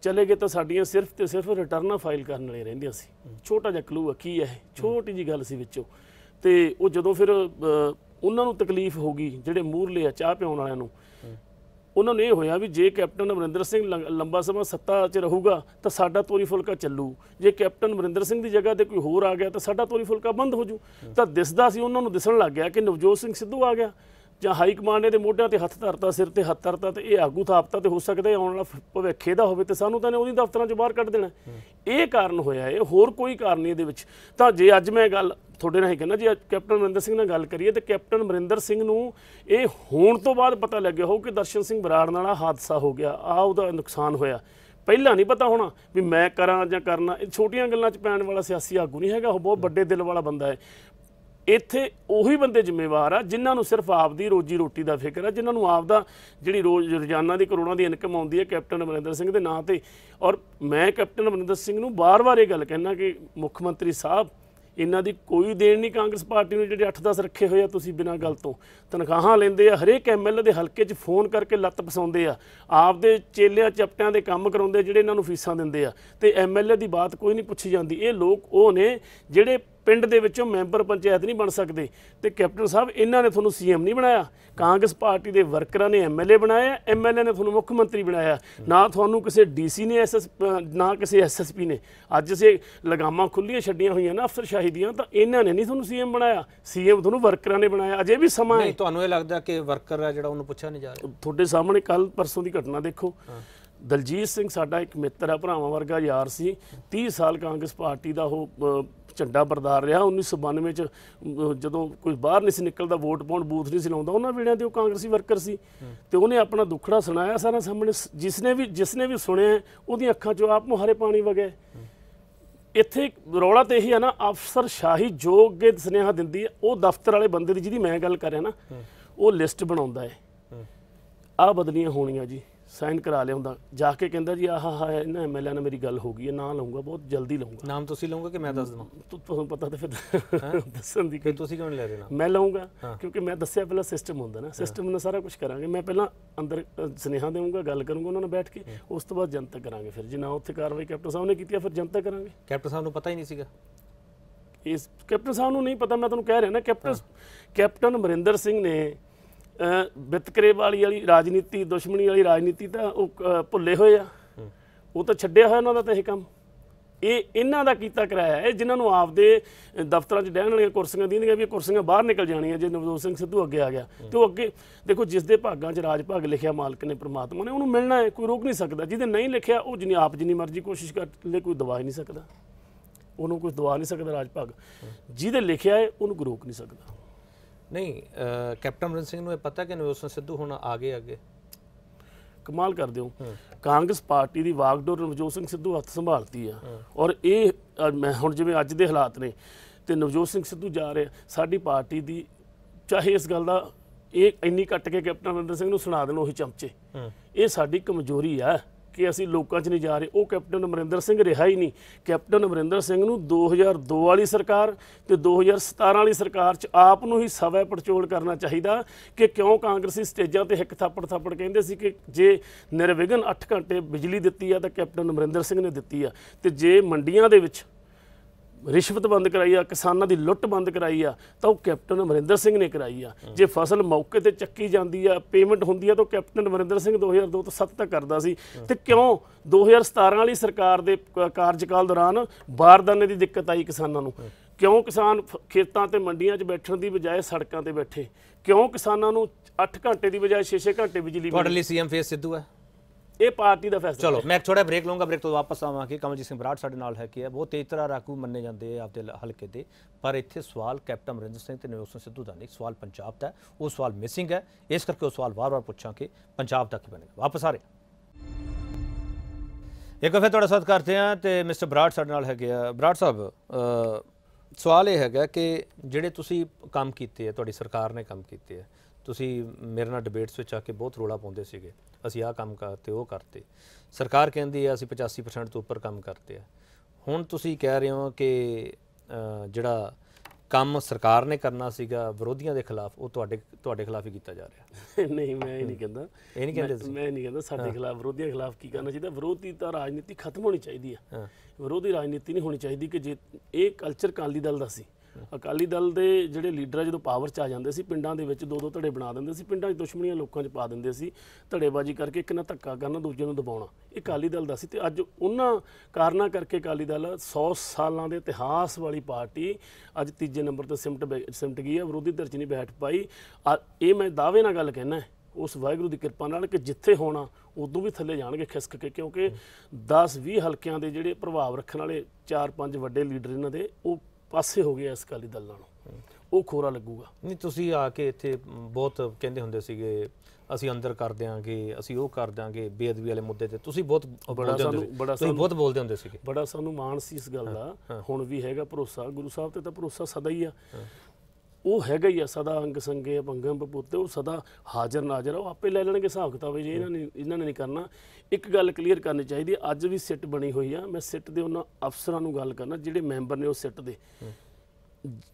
ਚਲੇ ਗਏ ਤਾਂ ਸਾਡੀਆਂ ਸਿਰਫ ਤੇ ਸਿਰਫ ਰਿਟਰਨਾਂ ਫਾਈਲ ਕਰਨ ਵਾਲੇ ਰਹਿੰਦੀਆਂ ਸੀ ਛੋਟਾ ਜਿਹਾ ਕਲੂ ਆ ਕੀ ਹੈ ਛੋਟੀ ਜੀ ਗੱਲ ਸੀ ਵਿੱਚੋਂ ਤੇ ਉਹ ਜਦੋਂ ਫਿਰ ਉਹਨਾਂ ਨੂੰ ਤਕਲੀਫ ਹੋ ਗਈ ਜਿਹੜੇ ਮੂਰਲੇ ਆ ਚਾਹ ਪਿਉਣ ਵਾਲਿਆਂ ਨੂੰ ਉਹਨਾਂ ਨੂੰ ਇਹ ਹੋਇਆ ਵੀ ਜੇ ਕੈਪਟਨ ਅਮਰਿੰਦਰ ਸਿੰਘ ਲੰਬਾ ਸਮਾਂ ਸੱਤਾ 'ਚ ਰਹੂਗਾ ਤਾਂ ਸਾਡਾ ਤੋਰੀ ਫੁਲਕਾ ਚੱਲੂ ਜੇ ਕੈਪਟਨ ਅਮਰਿੰਦਰ ਸਿੰਘ ਦੀ ਜਗ੍ਹਾ ਤੇ ਕੋਈ ਹੋਰ ਆ ਗਿਆ ਤਾਂ ਸਾਡਾ ਤੋਰੀ ਫੁਲਕਾ ਬੰਦ ਹੋ ਜੂ ਤਾਂ ਦਿਸਦਾ ਸੀ ਉਹਨਾਂ ਨੂੰ ਦਿਸਣ ਲੱਗ ਗਿਆ ਕਿ ਨਵਜੋਤ ਸਿੰਘ ਸਿੱਧੂ ਆ ਗਿਆ ਜਾਂ ਹਾਈ ਕਮਾਂਡ ਨੇ ਦੇ ਮੋਢਿਆਂ ਤੇ ਹੱਥ ਧਰਤਾ ਸਿਰ ਤੇ ਹੱਥ ਧਰਤਾ ਤੇ ਇਹ ਆਗੂ ਥਾਪਤਾ ਤੇ ਹੋ ਸਕਦਾ ਹੈ ਆਉਣ ਵਾਲਾ ਭਵਿੱਖੇ ਦਾ ਹੋਵੇ ਤੇ ਸਾਨੂੰ ਤਾਂ ਨੇ ਉਹਦੀ ਦਫ਼ਤਰਾਂ ਚੋਂ ਬਾਹਰ ਕੱਢ ਦੇਣਾ ਇਹ ਕਾਰਨ ਹੋਇਆ ਇਹ ਹੋਰ ਕੋਈ ਕਾਰਨ ਨਹੀਂ ਇਹਦੇ ਵਿੱਚ ਤਾਂ ਜੇ ਅੱਜ ਮੈਂ ਗੱਲ ਤੁਹਾਡੇ ਨਾਲ ਹੀ ਕਹਿੰਦਾ ਜੀ ਕੈਪਟਨ ਮਰਿੰਦਰ ਸਿੰਘ ਨਾਲ ਗੱਲ ਕਰੀਏ ਤੇ ਕੈਪਟਨ ਮਰਿੰਦਰ ਸਿੰਘ ਨੂੰ ਇਹ ਹੋਣ ਤੋਂ ਬਾਅਦ ਪਤਾ ਲੱਗਿਆ ਹੋ ਕਿ ਦਰਸ਼ਨ ਸਿੰਘ ਬਰਾੜ ਨਾਲ ਆ ਹਾਦਸਾ ਹੋ ਗਿਆ ਆ ਉਹਦਾ ਨੁਕਸਾਨ ਹੋਇਆ ਪਹਿਲਾਂ ਨਹੀਂ ਪਤਾ ਹੋਣਾ ਵੀ ਮੈਂ ਕਰਾਂ ਜਾਂ ਕਰਨਾ ਇਹ ਛੋਟੀਆਂ ਗੱਲਾਂ 'ਚ ਪੈਣ ਵਾਲਾ ਸਿਆਸੀ ਆਗੂ ਨਹੀਂ ਹੈਗਾ ਉਹ ਬਹੁਤ ਵੱਡੇ ਦਿਲ ਵਾਲਾ ਬੰਦਾ ਹੈ ਇੱਥੇ ਉਹੀ ਬੰਦੇ ਜ਼ਿੰਮੇਵਾਰ ਆ ਜਿਨ੍ਹਾਂ ਨੂੰ ਸਿਰਫ ਆਪਦੀ ਰੋਜੀ ਰੋਟੀ ਦਾ ਫਿਕਰ ਆ ਜਿਨ੍ਹਾਂ ਨੂੰ ਆਪਦਾ ਜਿਹੜੀ ਰੋਜ਼ ਰੋਜ਼ਾਨਾ ਦੀ ਕਰੋੜਾਂ ਦੀ ਇਨਕਮ ਆਉਂਦੀ ਹੈ ਕੈਪਟਨ ਅਮਰਿੰਦਰ ਸਿੰਘ ਦੇ ਨਾਂ ਤੇ ਔਰ ਮੈਂ ਕੈਪਟਨ ਅਮਰਿੰਦਰ ਸਿੰਘ ਨੂੰ ਬਾਰ-ਬਾਰ ਇਹ ਗੱਲ ਕਹਿਣਾ ਕਿ ਮੁੱਖ ਮੰਤਰੀ ਸਾਹਿਬ ਇਹਨਾਂ ਦੀ ਕੋਈ ਦੇਣ ਨਹੀਂ ਕਾਂਗਰਸ ਪਾਰਟੀ ਨੂੰ ਜਿਹੜੇ 8-10 ਰੱਖੇ ਹੋਏ ਆ ਤੁਸੀਂ ਬਿਨਾਂ ਗੱਲ ਤੋਂ ਤਨਖਾਹਾਂ ਲੈਂਦੇ ਆ ਹਰੇਕ ਐਮਐਲਏ ਦੇ ਹਲਕੇ 'ਚ ਫੋਨ ਕਰਕੇ ਲੱਤ ਪਸਾਉਂਦੇ ਆ ਆਪਦੇ ਚੇਲਿਆਂ ਚਪਟਿਆਂ ਦੇ ਕੰਮ ਕਰਾਉਂਦੇ ਜਿਹੜੇ ਇਹਨਾਂ ਨੂੰ ਫੀਸਾਂ ਦਿੰਦੇ ਆ ਤੇ ਐਮਐਲਏ ਦੀ ਬਾਤ ਕੋਈ ਨਹੀਂ ਪੁੱਛੀ ਜਾਂਦੀ ਇਹ ਲੋਕ ਉਹ ਨੇ ਜਿਹੜੇ ਪਿੰਡ ਦੇ ਵਿੱਚੋਂ ਮੈਂਬਰ ਪੰਚਾਇਤ ਨਹੀਂ ਬਣ ਸਕਦੇ ਤੇ ਕੈਪਟਨ ਸਾਹਿਬ ਇਹਨਾਂ ਨੇ ਤੁਹਾਨੂੰ ਸੀਐਮ ਨਹੀਂ ਬਣਾਇਆ ਕਾਂਗਰਸ ਪਾਰਟੀ ਦੇ ਵਰਕਰਾਂ ਨੇ ਐਮਐਲਏ ਬਣਾਇਆ ਐਮਐਲਏ ਨੇ ਤੁਹਾਨੂੰ ਮੁੱਖ ਮੰਤਰੀ ਬਣਾਇਆ ਨਾ ਤੁਹਾਨੂੰ ਕਿਸੇ ਡੀਸੀ ਨੇ ਐਸਐਸ ਨਾ ਕਿਸੇ ਐਸਐਸਪੀ ਨੇ ਅੱਜ ਸੇ ਲਗਾਮਾਂ ਖੁੱਲੀਆਂ ਛੱਡੀਆਂ ਹੋਈਆਂ ਨਾ ਅਫਸਰਸ਼ਾਹੀ ਦੀਆਂ ਤਾਂ ਇਹਨਾਂ ਨੇ ਨਹੀਂ ਤੁਹਾਨੂੰ ਸੀਐਮ ਬਣਾਇਆ ਸੀਐਮ ਤੁਹਾਨੂੰ ਵਰਕਰਾਂ ਨੇ ਬਣਾਇਆ ਅਜੇ ਵੀ ਸਮਾਂ ਹੈ ਨਹੀਂ ਤੁਹਾਨੂੰ ਇਹ ਲੱਗਦਾ ਕਿ ਵਰਕਰ ਆ ਜਿਹੜਾ ਉਹਨੂੰ ਪੁੱਛਿਆ ਨਹੀਂ ਜਾ ਰਿਹਾ ਤੁਹਾਡੇ ਸਾਹਮਣੇ ਕੱਲ ਪਰਸੋਂ ਦੀ ਘਟਨਾ ਦੇਖੋ ਦਲਜੀਤ ਸਿੰਘ ਸਾਡਾ ਇੱਕ ਮਿੱਤਰ ਹੈ ਭਰਾਵਾਂ ਵਰਗਾ ਯਾਰ ਸੀ 30 ਸਾਲ ਕਾਂਗਰਸ ਪਾਰਟੀ ਦਾ ਉਹ ਝੰਡਾ ਬਰਦਾਰ ਰਿਹਾ 1992 ਚ ਜਦੋਂ ਕੋਈ ਬਾਹਰ ਨਹੀਂ ਸੀ ਨਿਕਲਦਾ ਵੋਟ ਪਾਉਣ ਬੂਥ ਨਹੀਂ ਸੀ ਲਾਉਂਦਾ ਉਹਨਾਂ ਵੇਲੇ ਤੇ ਉਹ ਕਾਂਗਰਸੀ ਵਰਕਰ ਸੀ ਤੇ ਉਹਨੇ ਆਪਣਾ ਦੁੱਖੜਾ ਸੁਣਾਇਆ ਸਾਰਾ ਸਾਹਮਣੇ ਜਿਸਨੇ ਵੀ ਜਿਸਨੇ ਵੀ ਸੁਣਿਆ ਉਹਦੀਆਂ ਅੱਖਾਂ ਚੋਂ ਆਪ ਮੁਹਾਰੇ ਪਾਣੀ ਵਗੇ ਇੱਥੇ ਰੌਲਾ ਤੇ ਇਹੀ ਹੈ ਨਾ ਅਫਸਰ ਸ਼ਾਹੀ ਜੋ ਅੱਗੇ ਸੁਨੇਹਾ ਦਿੰਦੀ ਹੈ ਉਹ ਦਫ਼ਤਰ ਵਾਲੇ ਬੰਦੇ ਦੀ ਜਿਹਦੀ ਮੈਂ ਗੱਲ ਕਰ ਰਿਹਾ ਨਾ ਉਹ ਲਿਸਟ ਬਣਾਉਂਦਾ ਹੈ ਆ ਬਦਲੀਆਂ ਹੋਣੀਆਂ ਜੀ ਸਾਈਨ ਕਰਾ ਲਿਆ ਹੁੰਦਾ ਜਾ ਕੇ ਕਹਿੰਦਾ ਜੀ ਆਹ ਹਾ ਇਹਨਾਂ ਐਮਐਲਏ ਨਾਲ ਮੇਰੀ ਗੱਲ ਹੋ ਗਈ ਹੈ ਨਾ ਲਊਗਾ ਬਹੁਤ ਜਲਦੀ ਲਊਗਾ ਨਾਮ ਤੁਸੀਂ ਲਊਗਾ ਕਿ ਮੈਂ ਦੱਸ ਦਵਾਂ ਤੁਹਾਨੂੰ ਪਤਾ ਤਾਂ ਫਿਰ ਦੱਸਣ ਦੀ ਕਿ ਤੁਸੀਂ ਕਿਉਂ ਨਹੀਂ ਲੈ ਰਹੇ ਨਾ ਮੈਂ ਲਊਗਾ ਕਿਉਂਕਿ ਮੈਂ ਦੱਸਿਆ ਪਹਿਲਾਂ ਸਿਸਟਮ ਹੁੰਦਾ ਨਾ ਸਿਸਟਮ ਨਾਲ ਸਾਰਾ ਕੁਝ ਕਰਾਂਗੇ ਮੈਂ ਪਹਿਲਾਂ ਅੰਦਰ ਸਨੇਹਾ ਦੇਵਾਂਗਾ ਗੱਲ ਕਰੂੰਗਾ ਉਹਨਾਂ ਨਾਲ ਬੈਠ ਕੇ ਉਸ ਤੋਂ ਬਾਅਦ ਜਨਤਕ ਕਰਾਂਗੇ ਫਿਰ ਜੇ ਨਾ ਉੱਥੇ ਕਾਰਵਾਈ ਕੈਪਟਨ ਸਾਹਿਬ ਨੇ ਕੀਤੀ ਫਿਰ ਜਨਤਕ ਕਰਾਂਗੇ ਕੈਪਟਨ ਸਾਹਿਬ ਨੂੰ ਪਤਾ ਹੀ ਨਹੀਂ ਸੀਗਾ ਇਸ ਕੈਪਟਨ ਸਾਹਿਬ ਨੂੰ ਨਹੀਂ ਪਤਾ ਮੈਂ ਤੁਹਾਨੂੰ ਕਹਿ ਰਿਹਾ ਨਾ ਕੈਪਟਨ ਕੈਪਟਨ ਮਰਿੰਦਰ ਸਿੰਘ ਨੇ ਵਿਤਕਰੇ ਵਾਲੀ ਵਾਲੀ ਰਾਜਨੀਤੀ ਦੁਸ਼ਮਣੀ ਵਾਲੀ ਰਾਜਨੀਤੀ ਤਾਂ ਉਹ ਭੁੱਲੇ ਹੋਏ ਆ ਉਹ ਤਾਂ ਛੱਡਿਆ ਹੋਇਆ ਉਹਨਾਂ ਦਾ ਤਾਂ ਇਹ ਕੰਮ ਇਹ ਇਹਨਾਂ ਦਾ ਕੀਤਾ ਕਰਾਇਆ ਇਹ ਜਿਨ੍ਹਾਂ ਨੂੰ ਆਪਦੇ ਦਫ਼ਤਰਾਂ 'ਚ ਡਹਿਣ ਵਾਲੀਆਂ ਕੁਰਸੀਆਂ ਦੀਆਂ ਵੀ ਕੁਰਸੀਆਂ ਬਾਹਰ ਨਿਕਲ ਜਾਣੀਆਂ ਜੇ ਨਵਜੋਤ ਸਿੰਘ ਸਿੱਧੂ ਅੱਗੇ ਆ ਗਿਆ ਤੇ ਉਹ ਅੱਗੇ ਦੇਖੋ ਜਿਸ ਦੇ ਭਾਗਾਂ 'ਚ ਰਾਜ ਭਾਗ ਲਿਖਿਆ ਮਾਲਕ ਨੇ ਪ੍ਰਮਾਤਮਾ ਨੇ ਉਹਨੂੰ ਮਿਲਣਾ ਹੈ ਕੋਈ ਰੋਕ ਨਹੀਂ ਸਕਦਾ ਜਿਹਦੇ ਨਹੀਂ ਲਿਖਿਆ ਉਹ ਜਿਨੀ ਆਪ ਜਿੰਨੀ ਮਰਜ਼ੀ ਕੋਸ਼ਿਸ਼ ਕਰ ਲੈ ਕੋਈ ਦਵਾ ਹੀ ਨਹੀਂ ਸਕਦਾ ਉਹਨੂੰ ਕੋਈ ਦਵਾ ਨਹੀਂ ਸਕਦਾ ਰਾਜ ਭਾਗ ਜਿਹਦੇ ਲਿਖਿਆ ਹੈ ਉਹਨੂੰ ਰੋਕ ਨਹੀਂ ਸਕਦਾ ਨਹੀਂ ਕੈਪਟਨ ਅਮਰਿੰਦਰ ਸਿੰਘ ਨੂੰ ਇਹ ਪਤਾ ਕਿ ਨਵਜੋਤ ਸਿੰਘ ਸਿੱਧੂ ਹੁਣ ਆਗੇ ਅੱਗੇ ਕਮਾਲ ਕਰਦੇ ਹੋ ਕਾਂਗਰਸ ਪਾਰਟੀ ਦੀ ਵਾਗਡੋਰ ਨਵਜੋਤ ਸਿੰਘ ਸਿੱਧੂ ਹੱਥ ਸੰਭਾਲਦੀ ਆ ਔਰ ਇਹ ਮੈਂ ਹੁਣ ਜਿਵੇਂ ਅੱਜ ਦੇ ਹਾਲਾਤ ਨੇ ਤੇ ਨਵਜੋਤ ਸਿੰਘ ਸਿੱਧੂ ਜਾ ਰਿਹਾ ਸਾਡੀ ਪਾਰਟੀ ਦੀ ਚਾਹੇ ਇਸ ਗੱਲ ਦਾ ਇਹ ਇੰਨੀ ਕੱਟ ਕੇ ਕੈਪਟਨ ਅਮਰਿੰਦਰ ਸਿੰਘ ਨੂੰ ਸੁਣਾ ਦੇਣ ਉਹੀ ਚਮਚੇ ਇਹ ਸਾਡੀ ਕਮਜ਼ੋਰੀ ਆ ਕਿ ਅਸੀਂ ਲੋਕਾਂ 'ਚ ਨਹੀਂ ਜਾ ਰਹੇ ਉਹ ਕੈਪਟਨ ਅਮਰਿੰਦਰ ਸਿੰਘ ਰਿਹਾ ਹੀ ਨਹੀਂ ਕੈਪਟਨ ਅਮਰਿੰਦਰ ਸਿੰਘ ਨੂੰ 2002 ਵਾਲੀ ਸਰਕਾਰ ਤੇ 2017 ਵਾਲੀ ਸਰਕਾਰ 'ਚ ਆਪ ਨੂੰ ਹੀ ਸਵੈ ਪਰਚੋਲ ਕਰਨਾ ਚਾਹੀਦਾ ਕਿ ਕਿਉਂ ਕਾਂਗਰਸੀ ਸਟੇਜਾਂ ਤੇ ਇੱਕ ਥਾਪੜ ਥਾਪੜ ਕਹਿੰਦੇ ਸੀ ਕਿ ਜੇ ਨਿਰਵਿਘਨ 8 ਘੰਟੇ ਬਿਜਲੀ ਦਿੱਤੀ ਆ ਤਾਂ ਕੈਪਟਨ ਅਮਰਿੰਦਰ ਸਿੰਘ ਨੇ ਦਿੱਤੀ ਆ ਤੇ ਜੇ ਮੰਡੀਆਂ ਦੇ ਵਿੱਚ ਰਿਸ਼ਵਤ ਬੰਦ ਕਰਾਈ ਆ ਕਿਸਾਨਾਂ ਦੀ ਲੁੱਟ ਬੰਦ ਕਰਾਈ ਆ ਤਾਂ ਉਹ ਕੈਪਟਨ ਅਮਰਿੰਦਰ ਸਿੰਘ ਨੇ ਕਰਾਈ ਆ ਜੇ ਫਸਲ ਮੌਕੇ ਤੇ ਚੱਕੀ ਜਾਂਦੀ ਆ ਪੇਮੈਂਟ ਹੁੰਦੀ ਆ ਤਾਂ ਕੈਪਟਨ ਅਮਰਿੰਦਰ ਸਿੰਘ 2002 ਤੋਂ 7 ਤੱਕ ਕਰਦਾ ਸੀ ਤੇ ਕਿਉਂ 2017 ਵਾਲੀ ਸਰਕਾਰ ਦੇ ਕਾਰਜਕਾਲ ਦੌਰਾਨ ਬਾਰਦਾਨੇ ਦੀ ਦਿੱਕਤ ਆਈ ਕਿਸਾਨਾਂ ਨੂੰ ਕਿਉਂ ਕਿਸਾਨ ਖੇਤਾਂ ਤੇ ਮੰਡੀਆਂ 'ਚ ਬੈਠਣ ਦੀ ਬਜਾਏ ਸੜਕਾਂ ਤੇ ਬੈਠੇ ਕਿਉਂ ਕਿਸਾਨਾਂ ਨੂੰ 8 ਘੰਟੇ ਦੀ ਬਜਾਏ 6-6 ਘੰਟੇ ਬਿਜਲੀ ਮਿਲੀ ਤੁਹਾਡੇ ਲਈ ਸੀਐਮ ਫੇਸ ਸਿੱਧੂ ਹੈ ਇਹ ਪਾਰਟੀ ਦਾ ਫੈਸਲਾ ਚਲੋ ਮੈਂ ਇੱਕ ਛੋਟਾ ਬ੍ਰੇਕ ਲਵਾਂਗਾ ਬ੍ਰੇਕ ਤੋਂ ਵਾਪਸ ਆਵਾਂਗੇ ਕਮਲਜੀਤ ਸਿੰਘ ਬਰਾੜ ਸਾਡੇ ਨਾਲ ਹੈ ਕਿ ਬਹੁਤ ਤੇਜ਼ ਤਰ੍ਹਾਂ ਰਾਕੂ ਮੰਨੇ ਜਾਂਦੇ ਆ ਆਪਦੇ ਹਲਕੇ ਦੇ ਪਰ ਇੱਥੇ ਸਵਾਲ ਕੈਪਟਨ ਅਮਰਿੰਦਰ ਸਿੰਘ ਤੇ ਨਵਜੋਤ ਸਿੱਧੂ ਦਾ ਨਹੀਂ ਸਵਾਲ ਪੰਜਾਬ ਦਾ ਉਹ ਸਵਾਲ ਮਿਸਿੰਗ ਹੈ ਇਸ ਕਰਕੇ ਉਹ ਸਵਾਲ ਵਾਰ-ਵਾਰ ਪੁੱਛਾਂਗੇ ਪੰਜਾਬ ਦਾ ਕੀ ਬਣੇਗਾ ਵਾਪਸ ਆ ਰਹੇ ਇੱਕ ਵਾਰ ਤੁਹਾਡਾ ਸਵਾਗਤ ਕਰਦੇ ਆ ਤੇ ਮਿਸਟਰ ਬਰਾੜ ਸਾਡੇ ਨਾਲ ਹੈਗੇ ਆ ਬਰਾੜ ਸਾਹਿਬ ਸਵਾਲ ਇਹ ਹੈਗਾ ਕਿ ਜਿਹੜੇ ਤੁਸੀਂ ਕੰਮ ਕੀਤੇ ਆ ਤੁਹਾਡੀ ਸਰਕਾਰ ਨੇ ਕੰਮ ਕੀਤੇ ਆ ਤੁਸੀਂ ਮੇਰੇ ਨਾਲ ਡਿਬੇਟਸ ਵਿੱਚ ਆ ਕੇ ਬਹੁਤ ਰੋਲਾ ਪਾਉਂਦੇ ਸੀਗੇ ਅਸੀਂ ਆਹ ਕੰਮ ਕਰਤੇ ਉਹ ਕਰਤੇ ਸਰਕਾਰ ਕਹਿੰਦੀ ਆ ਅਸੀਂ 85% ਤੋਂ ਉੱਪਰ ਕੰਮ ਕਰਤੇ ਆ ਹੁਣ ਤੁਸੀਂ ਕਹਿ ਰਹੇ ਹੋ ਕਿ ਜਿਹੜਾ ਕੰਮ ਸਰਕਾਰ ਨੇ ਕਰਨਾ ਸੀਗਾ ਵਿਰੋਧੀਆਂ ਦੇ ਖਿਲਾਫ ਉਹ ਤੁਹਾਡੇ ਤੁਹਾਡੇ ਖਿਲਾਫ ਹੀ ਕੀਤਾ ਜਾ ਰਿਹਾ ਨਹੀਂ ਮੈਂ ਇਹ ਨਹੀਂ ਕਹਿੰਦਾ ਇਹ ਨਹੀਂ ਕਹਿੰਦੇ ਮੈਂ ਨਹੀਂ ਕਹਿੰਦਾ ਸਾਡੇ ਖਿਲਾਫ ਵਿਰੋਧੀਆਂ ਖਿਲਾਫ ਕੀ ਕਰਨਾ ਚਾਹੀਦਾ ਵਿਰੋਧੀ ਤਾਂ ਰਾਜਨੀਤੀ ਖਤਮ ਹੋਣੀ ਚਾਹੀਦੀ ਹੈ ਵਿਰੋਧੀ ਰਾਜਨੀਤੀ ਨਹੀਂ ਹੋਣੀ ਚਾਹੀਦੀ ਕਿ ਜੇ ਇਹ ਕਲਚਰ ਕਾਲੀ ਦਲ ਦਾ ਸੀ ਅਕਾਲੀ ਦਲ ਦੇ ਜਿਹੜੇ ਲੀਡਰ ਜਦੋਂ ਪਾਵਰ 'ਚ ਆ ਜਾਂਦੇ ਸੀ ਪਿੰਡਾਂ ਦੇ ਵਿੱਚ ਦੋ ਦੋ ਧੜੇ ਬਣਾ ਦਿੰਦੇ ਸੀ ਪਿੰਡਾਂ 'ਚ ਦੁਸ਼ਮਣੀਆਂ ਲੋਕਾਂ 'ਚ ਪਾ ਦਿੰਦੇ ਸੀ ਧੜੇਬਾਜ਼ੀ ਕਰਕੇ ਇੱਕ ਨਾਲ ਧੱਕਾ ਕਰਨਾ ਦੂਜੇ ਨੂੰ ਦਬਾਉਣਾ ਇਹ ਅਕਾਲੀ ਦਲ ਦਾ ਸੀ ਤੇ ਅੱਜ ਉਹਨਾਂ ਕਾਰਨਾ ਕਰਕੇ ਅਕਾਲੀ ਦਲ 100 ਸਾਲਾਂ ਦੇ ਇਤਿਹਾਸ ਵਾਲੀ ਪਾਰਟੀ ਅੱਜ ਤੀਜੇ ਨੰਬਰ ਤੇ ਸਿਮਟ ਸਿਮਟ ਗਈ ਹੈ ਵਿਰੋਧੀ ਧਿਰ 'ਚ ਨਹੀਂ ਬੈਠ ਪਾਈ ਇਹ ਮੈਂ ਦਾਅਵੇ ਨਾਲ ਗੱਲ ਕਹਿਣਾ ਉਸ ਵਾਹਿਗੁਰੂ ਦੀ ਕਿਰਪਾ ਨਾਲ ਕਿ ਜਿੱਥੇ ਹੋਣਾ ਉਦੋਂ ਵੀ ਥੱਲੇ ਜਾਣਗੇ ਖਿਸਕ ਕੇ ਕਿਉਂਕਿ 10 20 ਹਲਕਿਆਂ ਦੇ ਜਿਹੜੇ ਪ੍ਰਭਾਵ ਰੱਖਣ ਵਾਲੇ 4 5 ਵੱਡੇ ਲੀਡਰ ਇਹਨਾਂ ਦੇ ਉਹ ਪਾਸੇ ਹੋ ਗਿਆ ਇਸ ਕਾਲੀ ਦਲ ਨਾਲੋਂ ਉਹ ਖੋਰਾ ਲੱਗੂਗਾ ਨਹੀਂ ਤੁਸੀਂ ਆ ਕੇ ਇੱਥੇ ਬਹੁਤ ਕਹਿੰਦੇ ਹੁੰਦੇ ਸੀਗੇ ਅਸੀਂ ਅੰਦਰ ਕਰ ਦਿਆਂਗੇ ਅਸੀਂ ਉਹ ਕਰ ਦਿਆਂਗੇ ਬੇਅਦਬੀ ਵਾਲੇ ਮੁੱਦੇ ਤੇ ਤੁਸੀਂ ਬਹੁਤ ਬੜਾ ਸਾਨੂੰ ਬੜਾ ਬਹੁਤ ਬੋਲਦੇ ਹੁੰਦੇ ਸੀਗੇ ਬੜਾ ਸਾਨੂੰ ਮਾਣ ਸੀ ਇਸ ਗੱਲ ਦਾ ਹੁਣ ਵੀ ਹੈਗਾ ਭਰੋਸਾ ਗੁਰੂ ਸਾਹਿਬ ਤੇ ਤਾਂ ਭਰੋਸਾ ਸਦਾ ਹੀ ਆ ਉਹ ਹੈਗਾ ਹੀ ਆ ਸਦਾ ਅੰਗ ਸੰਗੇ ਪੰਗੰਬ ਬਪੂਤੇ ਉਹ ਸਦਾ ਹਾਜ਼ਰ ਨਾਜ਼ਰ ਉਹ ਆਪੇ ਲੈ ਲੈਣਗੇ ਹਿਸਾਬ ਕਿਤਾਬ ਜੇ ਇਹਨਾਂ ਨੇ ਇਹਨਾਂ ਨੇ ਨਹੀਂ ਕਰਨਾ ਇੱਕ ਗੱਲ ਕਲੀਅਰ ਕਰਨੀ ਚਾਹੀਦੀ ਅੱਜ ਵੀ ਸਿੱਟ ਬਣੀ ਹੋਈ ਆ ਮੈਂ ਸਿੱਟ ਦੇ ਉਹਨਾਂ ਅਫਸਰਾਂ ਨੂੰ ਗੱਲ ਕਰਨਾ ਜਿਹੜੇ ਮੈਂਬਰ ਨੇ ਉਹ ਸਿੱਟ ਦੇ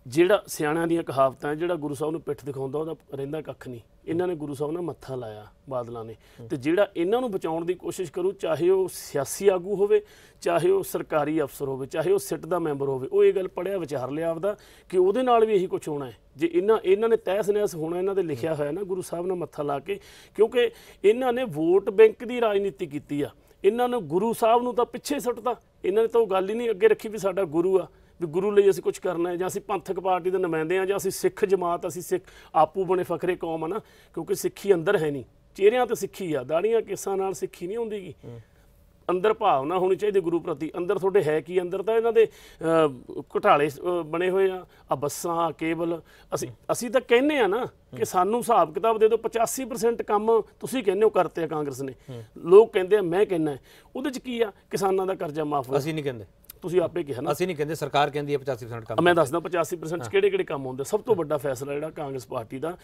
ਜਿਹੜਾ ਸਿਆਣਿਆਂ ਦੀਆਂ ਕਹਾਵਤਾਂ ਜਿਹੜਾ ਗੁਰੂ ਸਾਹਿਬ ਨੂੰ ਪਿੱਠ ਦਿਖਾਉਂਦਾ ਉਹਦਾ ਰਹਿੰਦਾ ਕੱਖ ਨਹੀਂ ਇਹਨਾਂ ਨੇ ਗੁਰੂ ਸਾਹਿਬ ਨਾਲ ਮੱਥਾ ਲਾਇਆ ਬਾਦਲਾਂ ਨੇ ਤੇ ਜਿਹੜਾ ਇਹਨਾਂ ਨੂੰ ਬਚਾਉਣ ਦੀ ਕੋਸ਼ਿਸ਼ ਕਰੂ ਚਾਹੇ ਉਹ ਸਿਆਸੀ ਆਗੂ ਹੋਵੇ ਚਾਹੇ ਉਹ ਸਰਕਾਰੀ ਅਫਸਰ ਹੋਵੇ ਚਾਹੇ ਉਹ ਸਿੱਟ ਦਾ ਮੈਂਬਰ ਹੋਵੇ ਉਹ ਇਹ ਗੱਲ ਪੜਿਆ ਵਿਚਾਰ ਲਿਆ ਆਪਦਾ ਕਿ ਉਹਦੇ ਨਾਲ ਵੀ ਇਹੀ ਕੁਝ ਹੋਣਾ ਹੈ ਜੇ ਇਹਨਾਂ ਇਹਨਾਂ ਨੇ ਤੈਸ ਨੈਸ ਹੋਣਾ ਇਹਨਾਂ ਦੇ ਲਿਖਿਆ ਹੋਇਆ ਨਾ ਗੁਰੂ ਸਾਹਿਬ ਨਾਲ ਮੱਥਾ ਲਾ ਕੇ ਕਿਉਂਕਿ ਇਹਨਾਂ ਨੇ ਵੋਟ ਬੈਂਕ ਦੀ ਰਾਜਨੀਤੀ ਕੀਤੀ ਆ ਇਹਨਾਂ ਨੂੰ ਗੁਰੂ ਸਾਹਿਬ ਨੂੰ ਤਾਂ ਪਿੱਛੇ ਸੁੱਟਦਾ ਇਹਨਾਂ ਨੇ ਤਾਂ ਉਹ ਗੱਲ ਹੀ ਨਹੀਂ ਅੱਗੇ ਰੱਖੀ ਵੀ ਸਾਡਾ ਗੁਰੂ ਆ ਵੀ ਗੁਰੂ ਲਈ ਅਸੀਂ ਕੁਝ ਕਰਨਾ ਹੈ ਜਾਂ ਅਸੀਂ ਪੰਥਕ ਪਾਰਟੀ ਦੇ ਨੁਮਾਇੰਦੇ ਆ ਜਾਂ ਅਸੀਂ ਸਿੱਖ ਜਮਾਤ ਅਸੀਂ ਸਿੱਖ ਆਪੂ ਬਣੇ ਫਖਰੇ ਕੌਮ ਆ ਨਾ ਕਿਉਂਕਿ ਸਿੱਖੀ ਅੰਦਰ ਹੈ ਨਹੀਂ ਚਿਹਰਿਆਂ ਤੇ ਸਿੱਖੀ ਆ ਦਾੜੀਆਂ ਕੇਸਾਂ ਨਾਲ ਸਿੱਖੀ ਨਹੀਂ ਹੁੰਦੀਗੀ ਅੰਦਰ ਭਾਵਨਾ ਹੋਣੀ ਚਾਹੀਦੀ ਗੁਰੂ ਪ੍ਰਤੀ ਅੰਦਰ ਤੁਹਾਡੇ ਹੈ ਕੀ ਅੰਦਰ ਤਾਂ ਇਹਨਾਂ ਦੇ ਘਟਾਲੇ ਬਣੇ ਹੋਏ ਆ ਆ ਬੱਸਾਂ ਕੇਬਲ ਅਸੀਂ ਅਸੀਂ ਤਾਂ ਕਹਿੰਨੇ ਆ ਨਾ ਕਿ ਸਾਨੂੰ ਹਿਸਾਬ ਕਿਤਾਬ ਦੇ ਦਿਓ 85% ਕੰਮ ਤੁਸੀਂ ਕਹਿੰਦੇ ਹੋ ਕਰਤੇ ਆ ਕਾਂਗਰਸ ਨੇ ਲੋਕ ਕਹਿੰਦੇ ਆ ਮੈਂ ਕਹਿੰਨਾ ਉਹਦੇ ਚ ਕੀ ਆ ਕਿਸਾਨਾਂ ਦਾ ਕਰਜ਼ਾ ਮਾਫ ਅਸੀਂ ਨਹੀਂ ਕਹਿੰਦੇ ਤੁਸੀਂ ਆਪੇ ਕਿਹਾ ਨਾ ਅਸੀਂ ਨਹੀਂ ਕਹਿੰਦੇ ਸਰਕਾਰ ਕਹਿੰਦੀ ਹੈ 85% ਕੰਮ ਮੈਂ ਦੱਸਦਾ 85% ਕਿਹੜੇ ਕਿਹੜੇ ਕੰਮ ਹੁੰਦੇ ਸਭ ਤੋਂ ਵੱਡਾ ਫੈਸਲਾ ਜਿਹੜਾ ਕਾਂਗਰਸ ਪਾਰਟੀ ਦਾ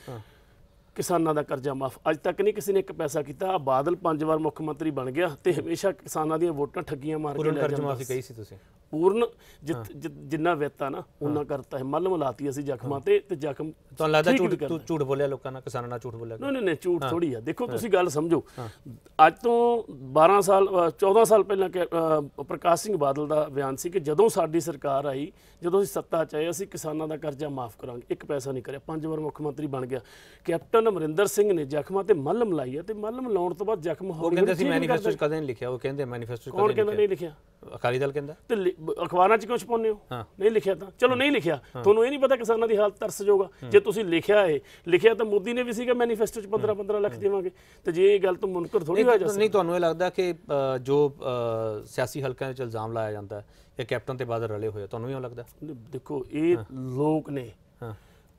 ਕਿਸਾਨਾਂ ਦਾ ਕਰਜ਼ਾ ਮਾਫ ਅੱਜ ਤੱਕ ਨਹੀਂ ਕਿਸੇ ਨੇ ਇੱਕ ਪੈਸਾ ਕੀਤਾ ਆ ਬਾਦਲ ਪੰਜ ਵਾਰ ਮੁੱਖ ਮੰਤਰੀ ਬਣ ਗਿਆ ਤੇ ਹਮੇਸ਼ਾ ਕਿਸਾਨਾਂ ਦੀਆਂ ਵੋਟਾਂ ਠੱਗੀਆਂ ਮਾਰ ਕੇ ਲੈ ਜਾਂਦਾ ਕਰਜ਼ਾ ਮਾਫੀ ਕਹੀ ਸੀ ਤੁਸੀਂ ਪੂਰਨ ਜਿੰਨਾ ਵਿਅਤਾ ਨਾ ਉਹਨਾਂ ਕਰਤਾ ਹੈ ਮਲਮ ਲਾਤੀ ਅਸੀਂ ਜ਼ਖਮਾਂ ਤੇ ਤੇ ਜ਼ਖਮ ਤੁਹਾਨੂੰ ਲੱਗਦਾ ਝੂਠ ਝੂਠ ਬੋਲਿਆ ਲੋਕਾਂ ਨਾਲ ਕਿਸਾਨਾਂ ਨਾਲ ਝੂਠ ਬੋਲਿਆ ਨਹੀਂ ਨਹੀਂ ਨਹੀਂ ਝੂਠ ਥੋੜੀ ਆ ਦੇਖੋ ਤੁਸੀਂ ਗੱਲ ਸਮਝੋ ਅੱਜ ਤੋਂ 12 ਸਾਲ 14 ਸਾਲ ਪਹਿਲਾਂ ਪ੍ਰਕਾਸ਼ ਸਿੰਘ ਬਾਦਲ ਦਾ ਬਿਆਨ ਸੀ ਕਿ ਜਦੋਂ ਸਾਡੀ ਸਰਕਾਰ ਆਈ ਜਦੋਂ ਅਸੀਂ ਸੱਤਾ 'ਚ ਆਏ ਅਸੀਂ ਕਿਸਾਨਾਂ ਦਾ ਕਰਜ਼ਾ ਮਾਫ ਕਰਾਂਗੇ ਇੱਕ ਪੈਸਾ ਨਹੀਂ ਕਰਿਆ ਪੰਜ ਵਾਰ ਮੁੱਖ ਮੰਤਰੀ ਬਣ ਗਿਆ ਕੈਪਟਨ ਅਮਰਿੰਦਰ ਸਿੰਘ ਨੇ ਜ਼ਖਮਾਂ ਤੇ ਮਲਮ ਲਾਈ ਆ ਤੇ ਮਲਮ ਲਾਉਣ ਤੋਂ ਬਾਅਦ ਜ਼ਖਮ ਹੋ ਗਏ ਉਹ ਕਹਿੰਦੇ ਸੀ ਮੈਨੀਫੈਸਟੋ 'ਚ ਕਦੇ ਨਹੀਂ ਲਿਖਿਆ ਉਹ ਕਹਿੰਦੇ ਮੈਨੀਫੈਸਟੋ 'ਚ ਕਦੇ ਨਹੀਂ ਲਿਖਿਆ ਅਕਾਲੀ ਦਲ ਕਹਿੰਦਾ ਤੇ ਅਖਬਾਰਾਂ 'ਚ ਕਿਉਂ ਛਪਾਉਂਦੇ ਹੋ ਨਹੀਂ ਲਿਖਿਆ ਤਾਂ ਚਲੋ ਨਹੀਂ ਲਿਖਿਆ ਤੁਹਾਨੂੰ ਇਹ ਨਹੀਂ ਪਤਾ ਕਿਸਾਨਾਂ ਦੀ ਹਾਲਤ ਤਰਸ ਜਾਊਗਾ ਜੇ ਤੁਸੀਂ ਲਿਖਿਆ ਏ ਲਿਖਿਆ ਤਾਂ ਮੋਦੀ ਨੇ ਵੀ ਸੀਗਾ ਮੈਨੀਫੈਸਟੋ 'ਚ 15 15 ਲੱਖ ਦੇਵਾਂਗੇ ਤੇ ਜੇ ਇਹ ਗੱਲ ਤੋਂ ਮੁਨਕਰ ਥੋੜੀ ਹੋ ਜਾ ਨਹੀਂ ਤੁਹਾਨੂੰ ਇਹ ਲੱਗਦਾ ਕਿ ਜੋ ਸਿਆਸੀ ਹਲਕਿਆਂ 'ਚ ਇਲਜ਼ਾਮ ਲਾਇਆ ਜਾਂਦਾ ਹੈ ਇਹ ਕੈਪਟਨ ਤੇ ਬਾਦਰ ਰਲੇ ਹੋਏ ਤੁਹਾਨੂੰ ਇਹ ਲੱਗਦਾ ਦੇਖੋ ਇਹ ਲੋਕ ਨੇ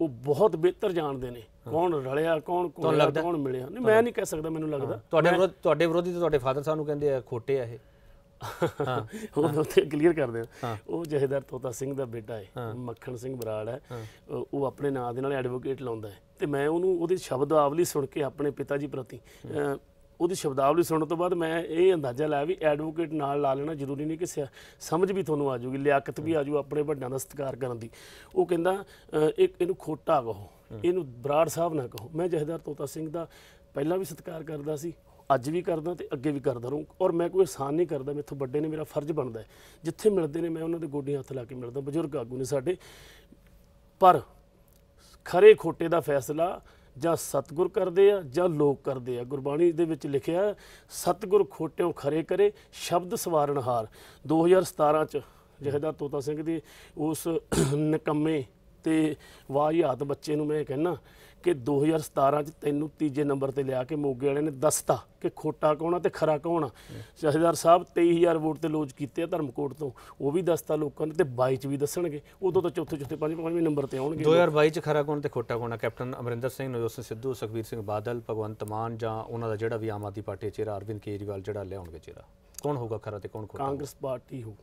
ਉਹ ਬਹੁਤ ਬਿਹਤਰ ਜਾਣਦੇ ਨੇ ਕੌਣ ਰਲਿਆ ਕੌਣ ਕੋਲ ਕੌਣ ਮਿਲਿਆ ਨਹੀਂ ਮੈਂ ਨਹੀਂ ਕਹਿ ਸਕਦਾ ਮੈਨੂੰ ਲੱਗਦਾ ਤੁਹਾਡੇ ਤੁਹਾਡੇ ਵਿਰੋਧੀ ਤੇ ਤੁਹਾਡੇ ਫਾਦਰ ਸਾਹਿਬ ਨੂੰ ਕਹਿੰਦੇ ਆ ਖੋਟੇ ਆ ਇਹ ਉਹ ਮੈਂ ਉੱਥੇ ਕਲੀਅਰ ਕਰਦੇ ਆ ਉਹ ਜਹੇਦਾਰ ਤੋਤਾ ਸਿੰਘ ਦਾ ਬੇਟਾ ਹੈ ਮੱਖਣ ਸਿੰਘ ਬਰਾੜ ਹੈ ਉਹ ਆਪਣੇ ਨਾਂ ਦੇ ਨਾਲ ਐਡਵੋਕੇਟ ਲਾਉਂਦਾ ਹੈ ਤੇ ਮੈਂ ਉਹਨੂੰ ਉਹਦੀ ਸ਼ਬਦਾਵਲੀ ਸੁਣ ਕੇ ਆਪਣੇ ਪਿਤਾ ਜੀ ਪ੍ਰਤੀ ਉਹਦੀ ਸ਼ਬਦਾਵਲੀ ਸੁਣਨ ਤੋਂ ਬਾਅਦ ਮੈਂ ਇਹ ਅੰਦਾਜ਼ਾ ਲਾਇਆ ਵੀ ਐਡਵੋਕੇਟ ਨਾਲ ਲਾ ਲੈਣਾ ਜ਼ਰੂਰੀ ਨਹੀਂ ਕਿ ਸਮਝ ਵੀ ਤੁਹਾਨੂੰ ਆ ਜਾਊਗੀ ਲਿਆਕਤ ਵੀ ਆ ਜਾਊ ਆਪਣੇ ਵੱਡਿਆਂ ਦਾ ਸਤਿਕਾਰ ਕਰਨ ਦੀ ਉਹ ਕਹਿੰਦਾ ਇੱਕ ਇਹਨੂੰ ਖੋਟਾ ਕਹੋ ਇਹਨੂੰ ਬਰਾੜ ਸਾਹਿਬ ਨਾ ਕਹੋ ਮੈਂ ਜਹੇਦਾਰ ਤੋਤਾ ਸਿੰਘ ਦਾ ਪਹਿਲਾਂ ਵੀ ਸਤਿਕਾਰ ਕਰਦਾ ਸੀ ਅੱਜ ਵੀ ਕਰਦਾ ਤੇ ਅੱਗੇ ਵੀ ਕਰਦਾ ਰਹੂੰ ਔਰ ਮੈਂ ਕੋਈ ਆਸਾਨ ਨਹੀਂ ਕਰਦਾ ਮੇਥੋਂ ਵੱਡੇ ਨੇ ਮੇਰਾ ਫਰਜ਼ ਬਣਦਾ ਹੈ ਜਿੱਥੇ ਮਿਲਦੇ ਨੇ ਮੈਂ ਉਹਨਾਂ ਦੇ ਗੋਡੇ ਹੱਥ ਲਾ ਕੇ ਮਿਲਦਾ ਬਜ਼ੁਰਗ ਆਗੂ ਨੇ ਸਾਡੇ ਪਰ ਖਰੇ ਖੋਟੇ ਦਾ ਫੈਸਲਾ ਜਾਂ ਸਤਗੁਰ ਕਰਦੇ ਆ ਜਾਂ ਲੋਕ ਕਰਦੇ ਆ ਗੁਰਬਾਣੀ ਦੇ ਵਿੱਚ ਲਿਖਿਆ ਸਤਗੁਰ ਖੋਟਿਓ ਖਰੇ ਕਰੇ ਸ਼ਬਦ ਸਵਾਰਨਹਾਰ 2017 ਚ ਜਿਹੜਾ ਤੋਤਾ ਸਿੰਘ ਦੀ ਉਸ ਨਕਮੇ ਤੇ ਵਾਹ ਹੱਥ ਬੱਚੇ ਨੂੰ ਮੈਂ ਕਹਿਣਾ ਕਿ 2017 ਚ ਤੈਨੂੰ ਤੀਜੇ ਨੰਬਰ ਤੇ ਲਿਆ ਕੇ ਮੋਗੇ ਵਾਲਿਆਂ ਨੇ ਦੱਸਤਾ ਕਿ ਖੋਟਾ ਕੌਣ ਆ ਤੇ ਖਰਾ ਕੌਣ ਆ ਜਥੇਦਾਰ ਸਾਹਿਬ 23000 ਵੋਟ ਤੇ ਲੋਜ ਕੀਤੇ ਆ ਧਰਮਕੋਟ ਤੋਂ ਉਹ ਵੀ ਦੱਸਤਾ ਲੋਕਾਂ ਨੇ ਤੇ 22 ਚ ਵੀ ਦੱਸਣਗੇ ਉਦੋਂ ਤਾਂ ਚੌਥੇ ਚੌਥੇ ਪੰਜਵੇਂ ਪੰਜਵੇਂ ਨੰਬਰ ਤੇ ਆਉਣਗੇ 2022 ਚ ਖਰਾ ਕੌਣ ਤੇ ਖੋਟਾ ਕੌਣ ਆ ਕੈਪਟਨ ਅਮਰਿੰਦਰ ਸਿੰਘ ਨਵਜੋਤ ਸਿੰਘ ਸਿੱਧੂ ਸੁਖਵੀਰ ਸਿੰਘ ਬਾਦਲ ਭਗਵੰਤ ਮਾਨ ਜਾਂ ਉਹਨਾਂ ਦਾ ਜਿਹੜਾ ਵੀ ਆਮ ਆਦਮੀ ਪਾਰਟੀ ਚਿਹਰਾ ਅਰਵਿੰਦ ਕੇਜਰੀਵਾਲ ਜਿਹੜਾ ਲਿਆਉਣਗੇ ਚਿਹਰਾ ਕੌਣ ਹੋਊਗਾ ਖਰਾ ਤੇ ਕੌਣ ਖੋਟਾ ਕਾਂਗਰਸ ਪਾਰਟੀ ਹੋ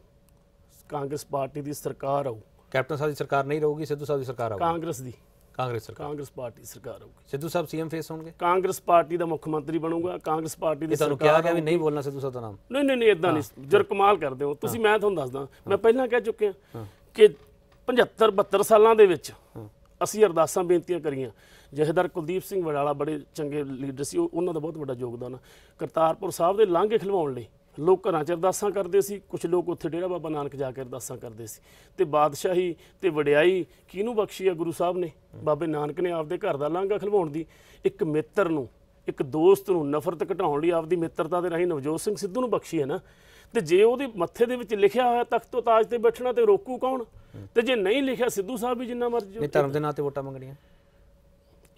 ਕਾਂਗਰਸ ਪਾਰਟੀ ਦੀ ਸਰਕਾਰ ਆਉ ਕੈਪਟਨ ਸਾਹਿਬ ਦੀ ਸਰਕਾਰ ਨਹੀਂ ਰਹੂਗੀ ਸਿੱਧੂ ਸਾਹਿਬ ਦੀ ਸਰਕਾਰ ਆਉ ਕਾਂਗਰਸ ਦੀ ਕਾਂਗਰਸ ਸਰਕਾਰ ਕਾਂਗਰਸ ਪਾਰਟੀ ਸਰਕਾਰ ਹੋਊਗੀ ਸਿੱਧੂ ਸਾਹਿਬ ਸੀਐਮ ਫੇਸ ਹੋਣਗੇ ਕਾਂਗਰਸ ਪਾਰਟੀ ਦਾ ਮੁੱਖ ਮੰਤਰੀ ਬਣੂਗਾ ਕਾਂਗਰਸ ਪਾਰਟੀ ਦੀ ਤੁਹਾਨੂੰ ਕਿਹਾ ਗਿਆ ਵੀ ਨਹੀਂ ਬੋਲਣਾ ਸਿੱਧੂ ਸਾਹਿਬ ਦਾ ਨਾਮ ਨਹੀਂ ਨਹੀਂ ਨਹੀਂ ਇਦਾਂ ਨਹੀਂ ਜਰ ਕਮਾਲ ਕਰਦੇ ਹੋ ਤੁਸੀਂ ਮੈਂ ਤੁਹਾਨੂੰ ਦੱਸਦਾ ਮੈਂ ਪਹਿਲਾਂ ਕਹਿ ਚੁੱਕਿਆ ਕਿ 75 72 ਸਾਲਾਂ ਦੇ ਵਿੱਚ ਅਸੀਂ ਅਰਦਾਸਾਂ ਬੇਨਤੀਆਂ ਕਰੀਆਂ ਜਹੇਦਾਰ ਕੁਲਦੀਪ ਸਿੰਘ ਵੜਾਲਾ ਬੜੇ ਚੰਗੇ ਲੀਡਰ ਸੀ ਉਹਨਾਂ ਦਾ ਬਹੁਤ ਵੱਡਾ ਯੋਗਦਾਨ ਕਰਤਾਰਪੁਰ ਸਾਹਿਬ ਦੇ ਲਾਂਘੇ ਖਿਲਵਾਉਣ ਲਈ ਲੋਕ ਘਰਾਂ 'ਚ ਅਰਦਾਸਾਂ ਕਰਦੇ ਸੀ ਕੁਝ ਲੋਕ ਉੱਥੇ ਡੇਰਾ ਬਾਬਾ ਨਾਨਕ ਜਾ ਕੇ ਅਰਦਾਸਾਂ ਕਰਦੇ ਸੀ ਤੇ ਬਾਦਸ਼ਾਹੀ ਤੇ ਵਡਿਆਈ ਕਿਹਨੂੰ ਬਖਸ਼ੀ ਆ ਗੁਰੂ ਸਾਹਿਬ ਨੇ ਬਾਬੇ ਨਾਨਕ ਨੇ ਆਪਦੇ ਘਰ ਦਾ ਲਾਂਗਾ ਖਲਵਾਉਣ ਦੀ ਇੱਕ ਮਿੱਤਰ ਨੂੰ ਇੱਕ ਦੋਸਤ ਨੂੰ ਨਫ਼ਰਤ ਘਟਾਉਣ ਲਈ ਆਪਦੀ ਮਿੱਤਰਤਾ ਦੇ ਰਾਹੀਂ ਨਵਜੋਤ ਸਿੰਘ ਸਿੱਧੂ ਨੂੰ ਬਖਸ਼ੀ ਹੈ ਨਾ ਤੇ ਜੇ ਉਹਦੇ ਮੱਥੇ ਦੇ ਵਿੱਚ ਲਿਖਿਆ ਹੋਇਆ ਤਖਤ ਤੋਂ ਤਾਜ ਤੇ ਬੈਠਣਾ ਤੇ ਰੋਕੂ ਕੌਣ ਤੇ ਜੇ ਨਹੀਂ ਲਿਖਿਆ ਸਿੱਧੂ ਸਾਹਿਬ ਵੀ ਜਿੰਨਾ ਮਰਜ਼ੀ ਨਹੀਂ ਧਰਮ ਦੇ ਨਾਂ ਤੇ ਵੋਟਾਂ ਮੰਗਣੀਆਂ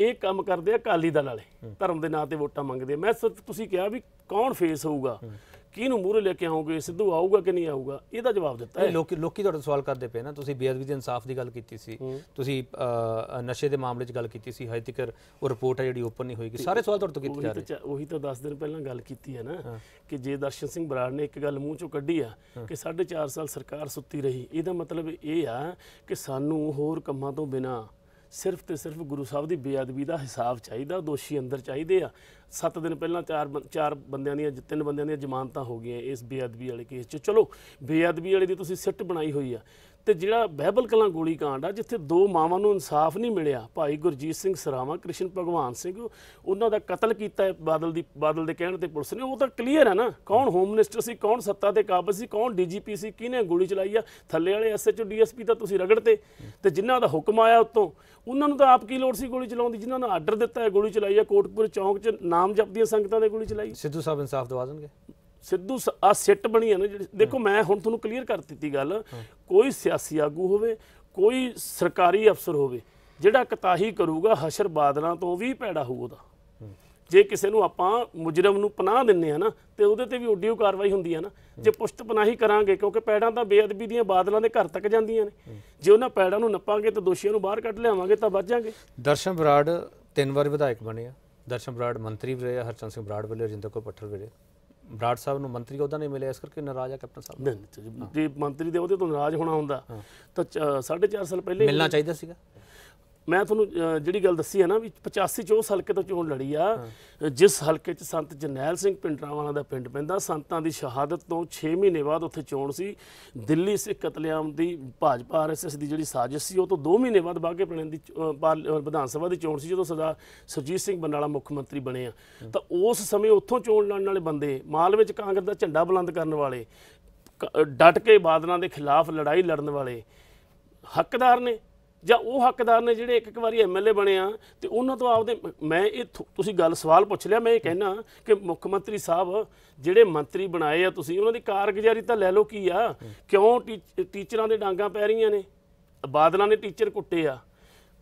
ਇਹ ਕੰਮ ਕਰਦੇ ਆ ਕਾਲੀ ਦਲ ਵਾਲੇ ਧਰਮ ਦੇ ਨਾਂ ਤੇ ਵੋਟਾਂ ਮੰਗਦੇ ਮੈਂ ਤੁਸੀਂ ਕਿਹਾ ਵੀ ਕੌਣ ਫੇਸ ਹੋਊਗਾ ਕਿਹਨੂੰ ਮੂਹਰੇ ਲੈ ਕੇ ਆਉਂਗੇ ਸਿੱਧੂ ਆਊਗਾ ਕਿ ਨਹੀਂ ਆਊਗਾ ਇਹਦਾ ਜਵਾਬ ਦਿੱਤਾ ਹੈ ਲੋਕੀ ਲੋਕੀ ਤੁਹਾਡੇ ਸਵਾਲ ਕਰਦੇ ਪਏ ਨਾ ਤੁਸੀਂ ਬੇਅਦਬੀ ਦੇ ਇਨਸਾਫ ਦੀ ਗੱਲ ਕੀਤੀ ਸੀ ਤੁਸੀਂ ਨਸ਼ੇ ਦੇ ਮਾਮਲੇ 'ਚ ਗੱਲ ਕੀਤੀ ਸੀ ਹਜੇ ਤੱਕ ਉਹ ਰਿਪੋਰਟ ਹੈ ਜਿਹੜੀ ਓਪਨ ਨਹੀਂ ਕਿ ਸਾਰੇ ਸਵਾਲ ਤੁਹਾਡੇ ਤੋਂ ਕੀਤੇ ਜਾ ਰਹੇ ਉਹੀ ਤਾਂ 10 ਦਿਨ ਪਹਿਲਾਂ ਗੱਲ ਕੀਤੀ ਹੈ ਨਾ ਕਿ ਜੇ ਦਰਸ਼ਨ ਸਿੰਘ ਬਰਾੜ ਨੇ ਇੱਕ ਗੱਲ ਮੂੰਹ 'ਚੋਂ ਕੱਢੀ ਆ ਕਿ 4.5 ਸਾਲ ਸਰਕਾਰ ਸੁੱਤੀ ਰਹੀ ਇਹਦਾ ਮਤਲਬ ਇਹ ਆ ਕਿ ਸਾਨੂੰ ਹੋਰ ਕੰਮਾਂ ਤੋਂ ਬਿਨਾ ਸਿਰਫ ਤੇ ਸਿਰਫ ਗੁਰੂ ਸਾਹਿਬ ਦੀ ਬੇਅਦਬੀ ਦਾ ਹਿਸਾਬ ਚਾਹੀਦਾ ਦੋਸ਼ੀ ਅੰਦਰ ਚਾਹੀਦੇ ਆ 7 ਦਿਨ ਪਹਿਲਾਂ ਚਾਰ ਚਾਰ ਬੰਦਿਆਂ ਦੀਆਂ ਤਿੰਨ ਬੰਦਿਆਂ ਦੀਆਂ ਜ਼ਮਾਨਤਾਂ ਹੋ ਗਈਆਂ ਇਸ ਬੇਅਦਬੀ ਵਾਲੇ ਕੇਸ 'ਚ ਚਲੋ ਬੇਅਦਬੀ ਵਾਲੇ ਦੀ ਤੁਸੀਂ ਸਿੱਟ ਬਣਾਈ ਹੋਈ ਆ ਤੇ ਜਿਹੜਾ ਬਹਿਬਲ ਕਲਾਂ ਗੋਲੀ ਕਾਂਡ ਆ ਜਿੱਥੇ ਦੋ ਮਾਵਾਂ ਨੂੰ ਇਨਸਾਫ ਨਹੀਂ ਮਿਲਿਆ ਭਾਈ ਗੁਰਜੀਤ ਸਿੰਘ ਸਰਾਵਾ ਕ੍ਰਿਸ਼ਨ ਭਗਵਾਨ ਸਿੰਘ ਉਹਨਾਂ ਦਾ ਕਤਲ ਕੀਤਾ ਬਾਦਲ ਦੀ ਬਾਦਲ ਦੇ ਕਹਿਣ ਤੇ ਪੁਲਿਸ ਨੇ ਉਹ ਤਾਂ ਕਲੀਅਰ ਹੈ ਨਾ ਕੌਣ ਹੋਮ ਮਿਨਿਸਟਰ ਸੀ ਕੌਣ ਸੱਤਾ ਤੇ ਕਾਬਜ਼ ਸੀ ਕੌਣ ਡੀਜੀਪੀ ਸੀ ਕਿਹਨੇ ਗੋਲੀ ਚਲਾਈ ਆ ਥੱਲੇ ਵਾਲੇ ਐਸਐਚਓ ਡੀਐਸਪੀ ਤਾਂ ਤੁਸੀਂ ਰਗੜ ਤੇ ਤੇ ਜਿਨ੍ਹਾਂ ਦਾ ਹੁਕਮ ਆਇਆ ਉਤੋਂ ਉਹਨਾਂ ਨੂੰ ਤਾਂ ਆਪ ਕੀ ਲੋੜ ਸੀ ਗੋਲੀ ਚਲਾਉਣ ਦੀ ਜਿਨ੍ਹਾਂ ਨੇ ਆਰਡਰ ਦਿੱਤਾ ਹੈ ਗੋਲੀ ਚਲਾਈ ਆ ਕੋਟਪੁਰ ਚੌਂਕ 'ਚ ਨਾਮ ਜਪਦੀਆਂ ਸੰਗਤਾਂ ਦੇ ਗੋਲੀ ਚਲਾਈ ਸਿੱਧੂ ਸਾਹਿਬ ਇਨਸਾਫ ਦਵਾ ਦੇਣਗੇ ਸਿੱਧੂ ਆ ਸਿੱਟ ਬਣੀ ਆ ਨਾ ਜਿਹੜੀ ਦੇਖੋ ਮੈਂ ਹੁਣ ਤੁਹਾਨੂੰ ਕਲੀਅਰ ਕਰ ਦਿੱਤੀ ਗੱਲ ਕੋਈ ਸਿਆਸੀ ਆਗੂ ਹੋਵੇ ਕੋਈ ਸਰਕਾਰੀ ਅਫਸਰ ਹੋਵੇ ਜਿਹੜਾ ਕਤਾਹੀ ਕਰੂਗਾ ਹਸ਼ਰ ਬਾਦਲਾਂ ਤੋਂ ਵੀ ਪੈੜਾ ਹੋਊ ਉਹਦਾ ਜੇ ਕਿਸੇ ਨੂੰ ਆਪਾਂ ਮੁਜਰਮ ਨੂੰ ਪਨਾਹ ਦਿੰਨੇ ਆ ਨਾ ਤੇ ਉਹਦੇ ਤੇ ਵੀ ਉਹ ਕਾਰਵਾਈ ਹੁੰਦੀ ਆ ਨਾ ਜੇ ਪੁਸ਼ਤ ਪਨਾਹੀ ਕਰਾਂਗੇ ਕਿਉਂਕਿ ਪੈੜਾਂ ਤਾਂ ਬੇਅਦਬੀ ਦੀਆਂ ਬਾਦਲਾਂ ਦੇ ਘਰ ਤੱਕ ਜਾਂਦੀਆਂ ਨੇ ਜੇ ਉਹਨਾਂ ਪੈੜਾਂ ਨੂੰ ਨੱਪਾਂਗੇ ਤੇ ਦੋਸ਼ੀਆਂ ਨੂੰ ਬਾਹਰ ਕੱਢ ਲਿਆਵਾਂਗੇ ਤਾਂ ਬਚ ਜਾਾਂਗੇ ਦਰਸ਼ਨ ਬਰਾੜ ਤਿੰਨ ਵਾਰ ਵਿਧਾਇਕ ਬਣੇ ਆ ਦਰਸ਼ਨ ਬਰਾੜ ਮੰਤਰੀ ਵੀ ਰਹੇ ਹਰਚੰਦ ਸਿੰਘ ਬਰਾੜ ਵੱਲੋਂ ਰਜਿੰਦਰ ਕੋ ਪੱਠਲ ਵੀ ਬਰਾੜ ਸਾਹਿਬ ਨੂੰ ਮੰਤਰੀ ਅਹੁਦਾ ਨਹੀਂ ਮਿਲਿਆ ਇਸ ਕਰਕੇ ਨਾਰਾਜ਼ ਆ ਕੈਪਟਨ ਸਾਹਿਬ ਨਹੀਂ ਜੀ ਮੰਤਰੀ ਦੇ ਅਹੁਦੇ ਤੋਂ ਨਾਰਾਜ਼ ਹੋਣਾ ਹੁੰਦਾ ਤਾਂ 4.5 ਸਾਲ ਪਹਿਲੇ ਮਿਲਣਾ ਚਾਹੀਦਾ ਸੀਗਾ ਮੈਂ ਤੁਹਾਨੂੰ ਜਿਹੜੀ ਗੱਲ ਦੱਸੀ ਹੈ ਨਾ ਵੀ 85 ਚ ਉਸ ਹਲਕੇ ਤੋਂ ਚੋਣ ਲੜੀ ਆ ਜਿਸ ਹਲਕੇ ਚ ਸੰਤ ਜਨੈਲ ਸਿੰਘ ਪਿੰਡਰਾਵਾਲਾ ਦਾ ਪਿੰਡ ਪੈਂਦਾ ਸੰਤਾਂ ਦੀ ਸ਼ਹਾਦਤ ਤੋਂ 6 ਮਹੀਨੇ ਬਾਅਦ ਉੱਥੇ ਚੋਣ ਸੀ ਦਿੱਲੀ ਸਿੱਖ ਕਤਲੇਆਮ ਦੀ ਭਾਜਪਾ ਆਰਐਸਐਸ ਦੀ ਜਿਹੜੀ ਸਾਜ਼ਿਸ਼ ਸੀ ਉਹ ਤੋਂ 2 ਮਹੀਨੇ ਬਾਅਦ ਬਾਗੇ ਪਿੰਡ ਦੀ ਵਿਧਾਨ ਸਭਾ ਦੀ ਚੋਣ ਸੀ ਜਦੋਂ ਸਰਦਾਰ ਸਰਜੀਤ ਸਿੰਘ ਬੰਨਾਲਾ ਮੁੱਖ ਮੰਤਰੀ ਬਣੇ ਆ ਤਾਂ ਉਸ ਸਮੇਂ ਉੱਥੋਂ ਚੋਣ ਲੜਨ ਵਾਲੇ ਬੰਦੇ ਮਾਲ ਵਿੱਚ ਕਾਂਗਰਸ ਦਾ ਝੰਡਾ ਬੁਲੰਦ ਕਰਨ ਵਾਲੇ ਡਟ ਕੇ ਬਾਦਲਾਂ ਦੇ ਖਿਲਾਫ ਲੜਾਈ ਲੜਨ ਵਾਲੇ ਹੱਕਦਾਰ ਨੇ ਜਾਂ ਉਹ ਹੱਕਦਾਰ ਨੇ ਜਿਹੜੇ ਇੱਕ ਇੱਕ ਵਾਰੀ ਐਮਐਲਏ ਬਣੇ ਆ ਤੇ ਉਹਨਾਂ ਤੋਂ ਆਪਦੇ ਮੈਂ ਇਹ ਤੁਸੀਂ ਗੱਲ ਸਵਾਲ ਪੁੱਛ ਲਿਆ ਮੈਂ ਇਹ ਕਹਿਣਾ ਕਿ ਮੁੱਖ ਮੰਤਰੀ ਸਾਹਿਬ ਜਿਹੜੇ ਮੰਤਰੀ ਬਣਾਏ ਆ ਤੁਸੀਂ ਉਹਨਾਂ ਦੀ ਕਾਰਗੁਜ਼ਾਰੀ ਤਾਂ ਲੈ ਲਓ ਕੀ ਆ ਕਿਉਂ ਟੀਚਰਾਂ ਦੇ ਡਾਂਗਾ ਪੈ ਰਹੀਆਂ ਨੇ ਬਾਦਲਾਂ ਨੇ ਟੀਚਰ ਕੁੱਟੇ ਆ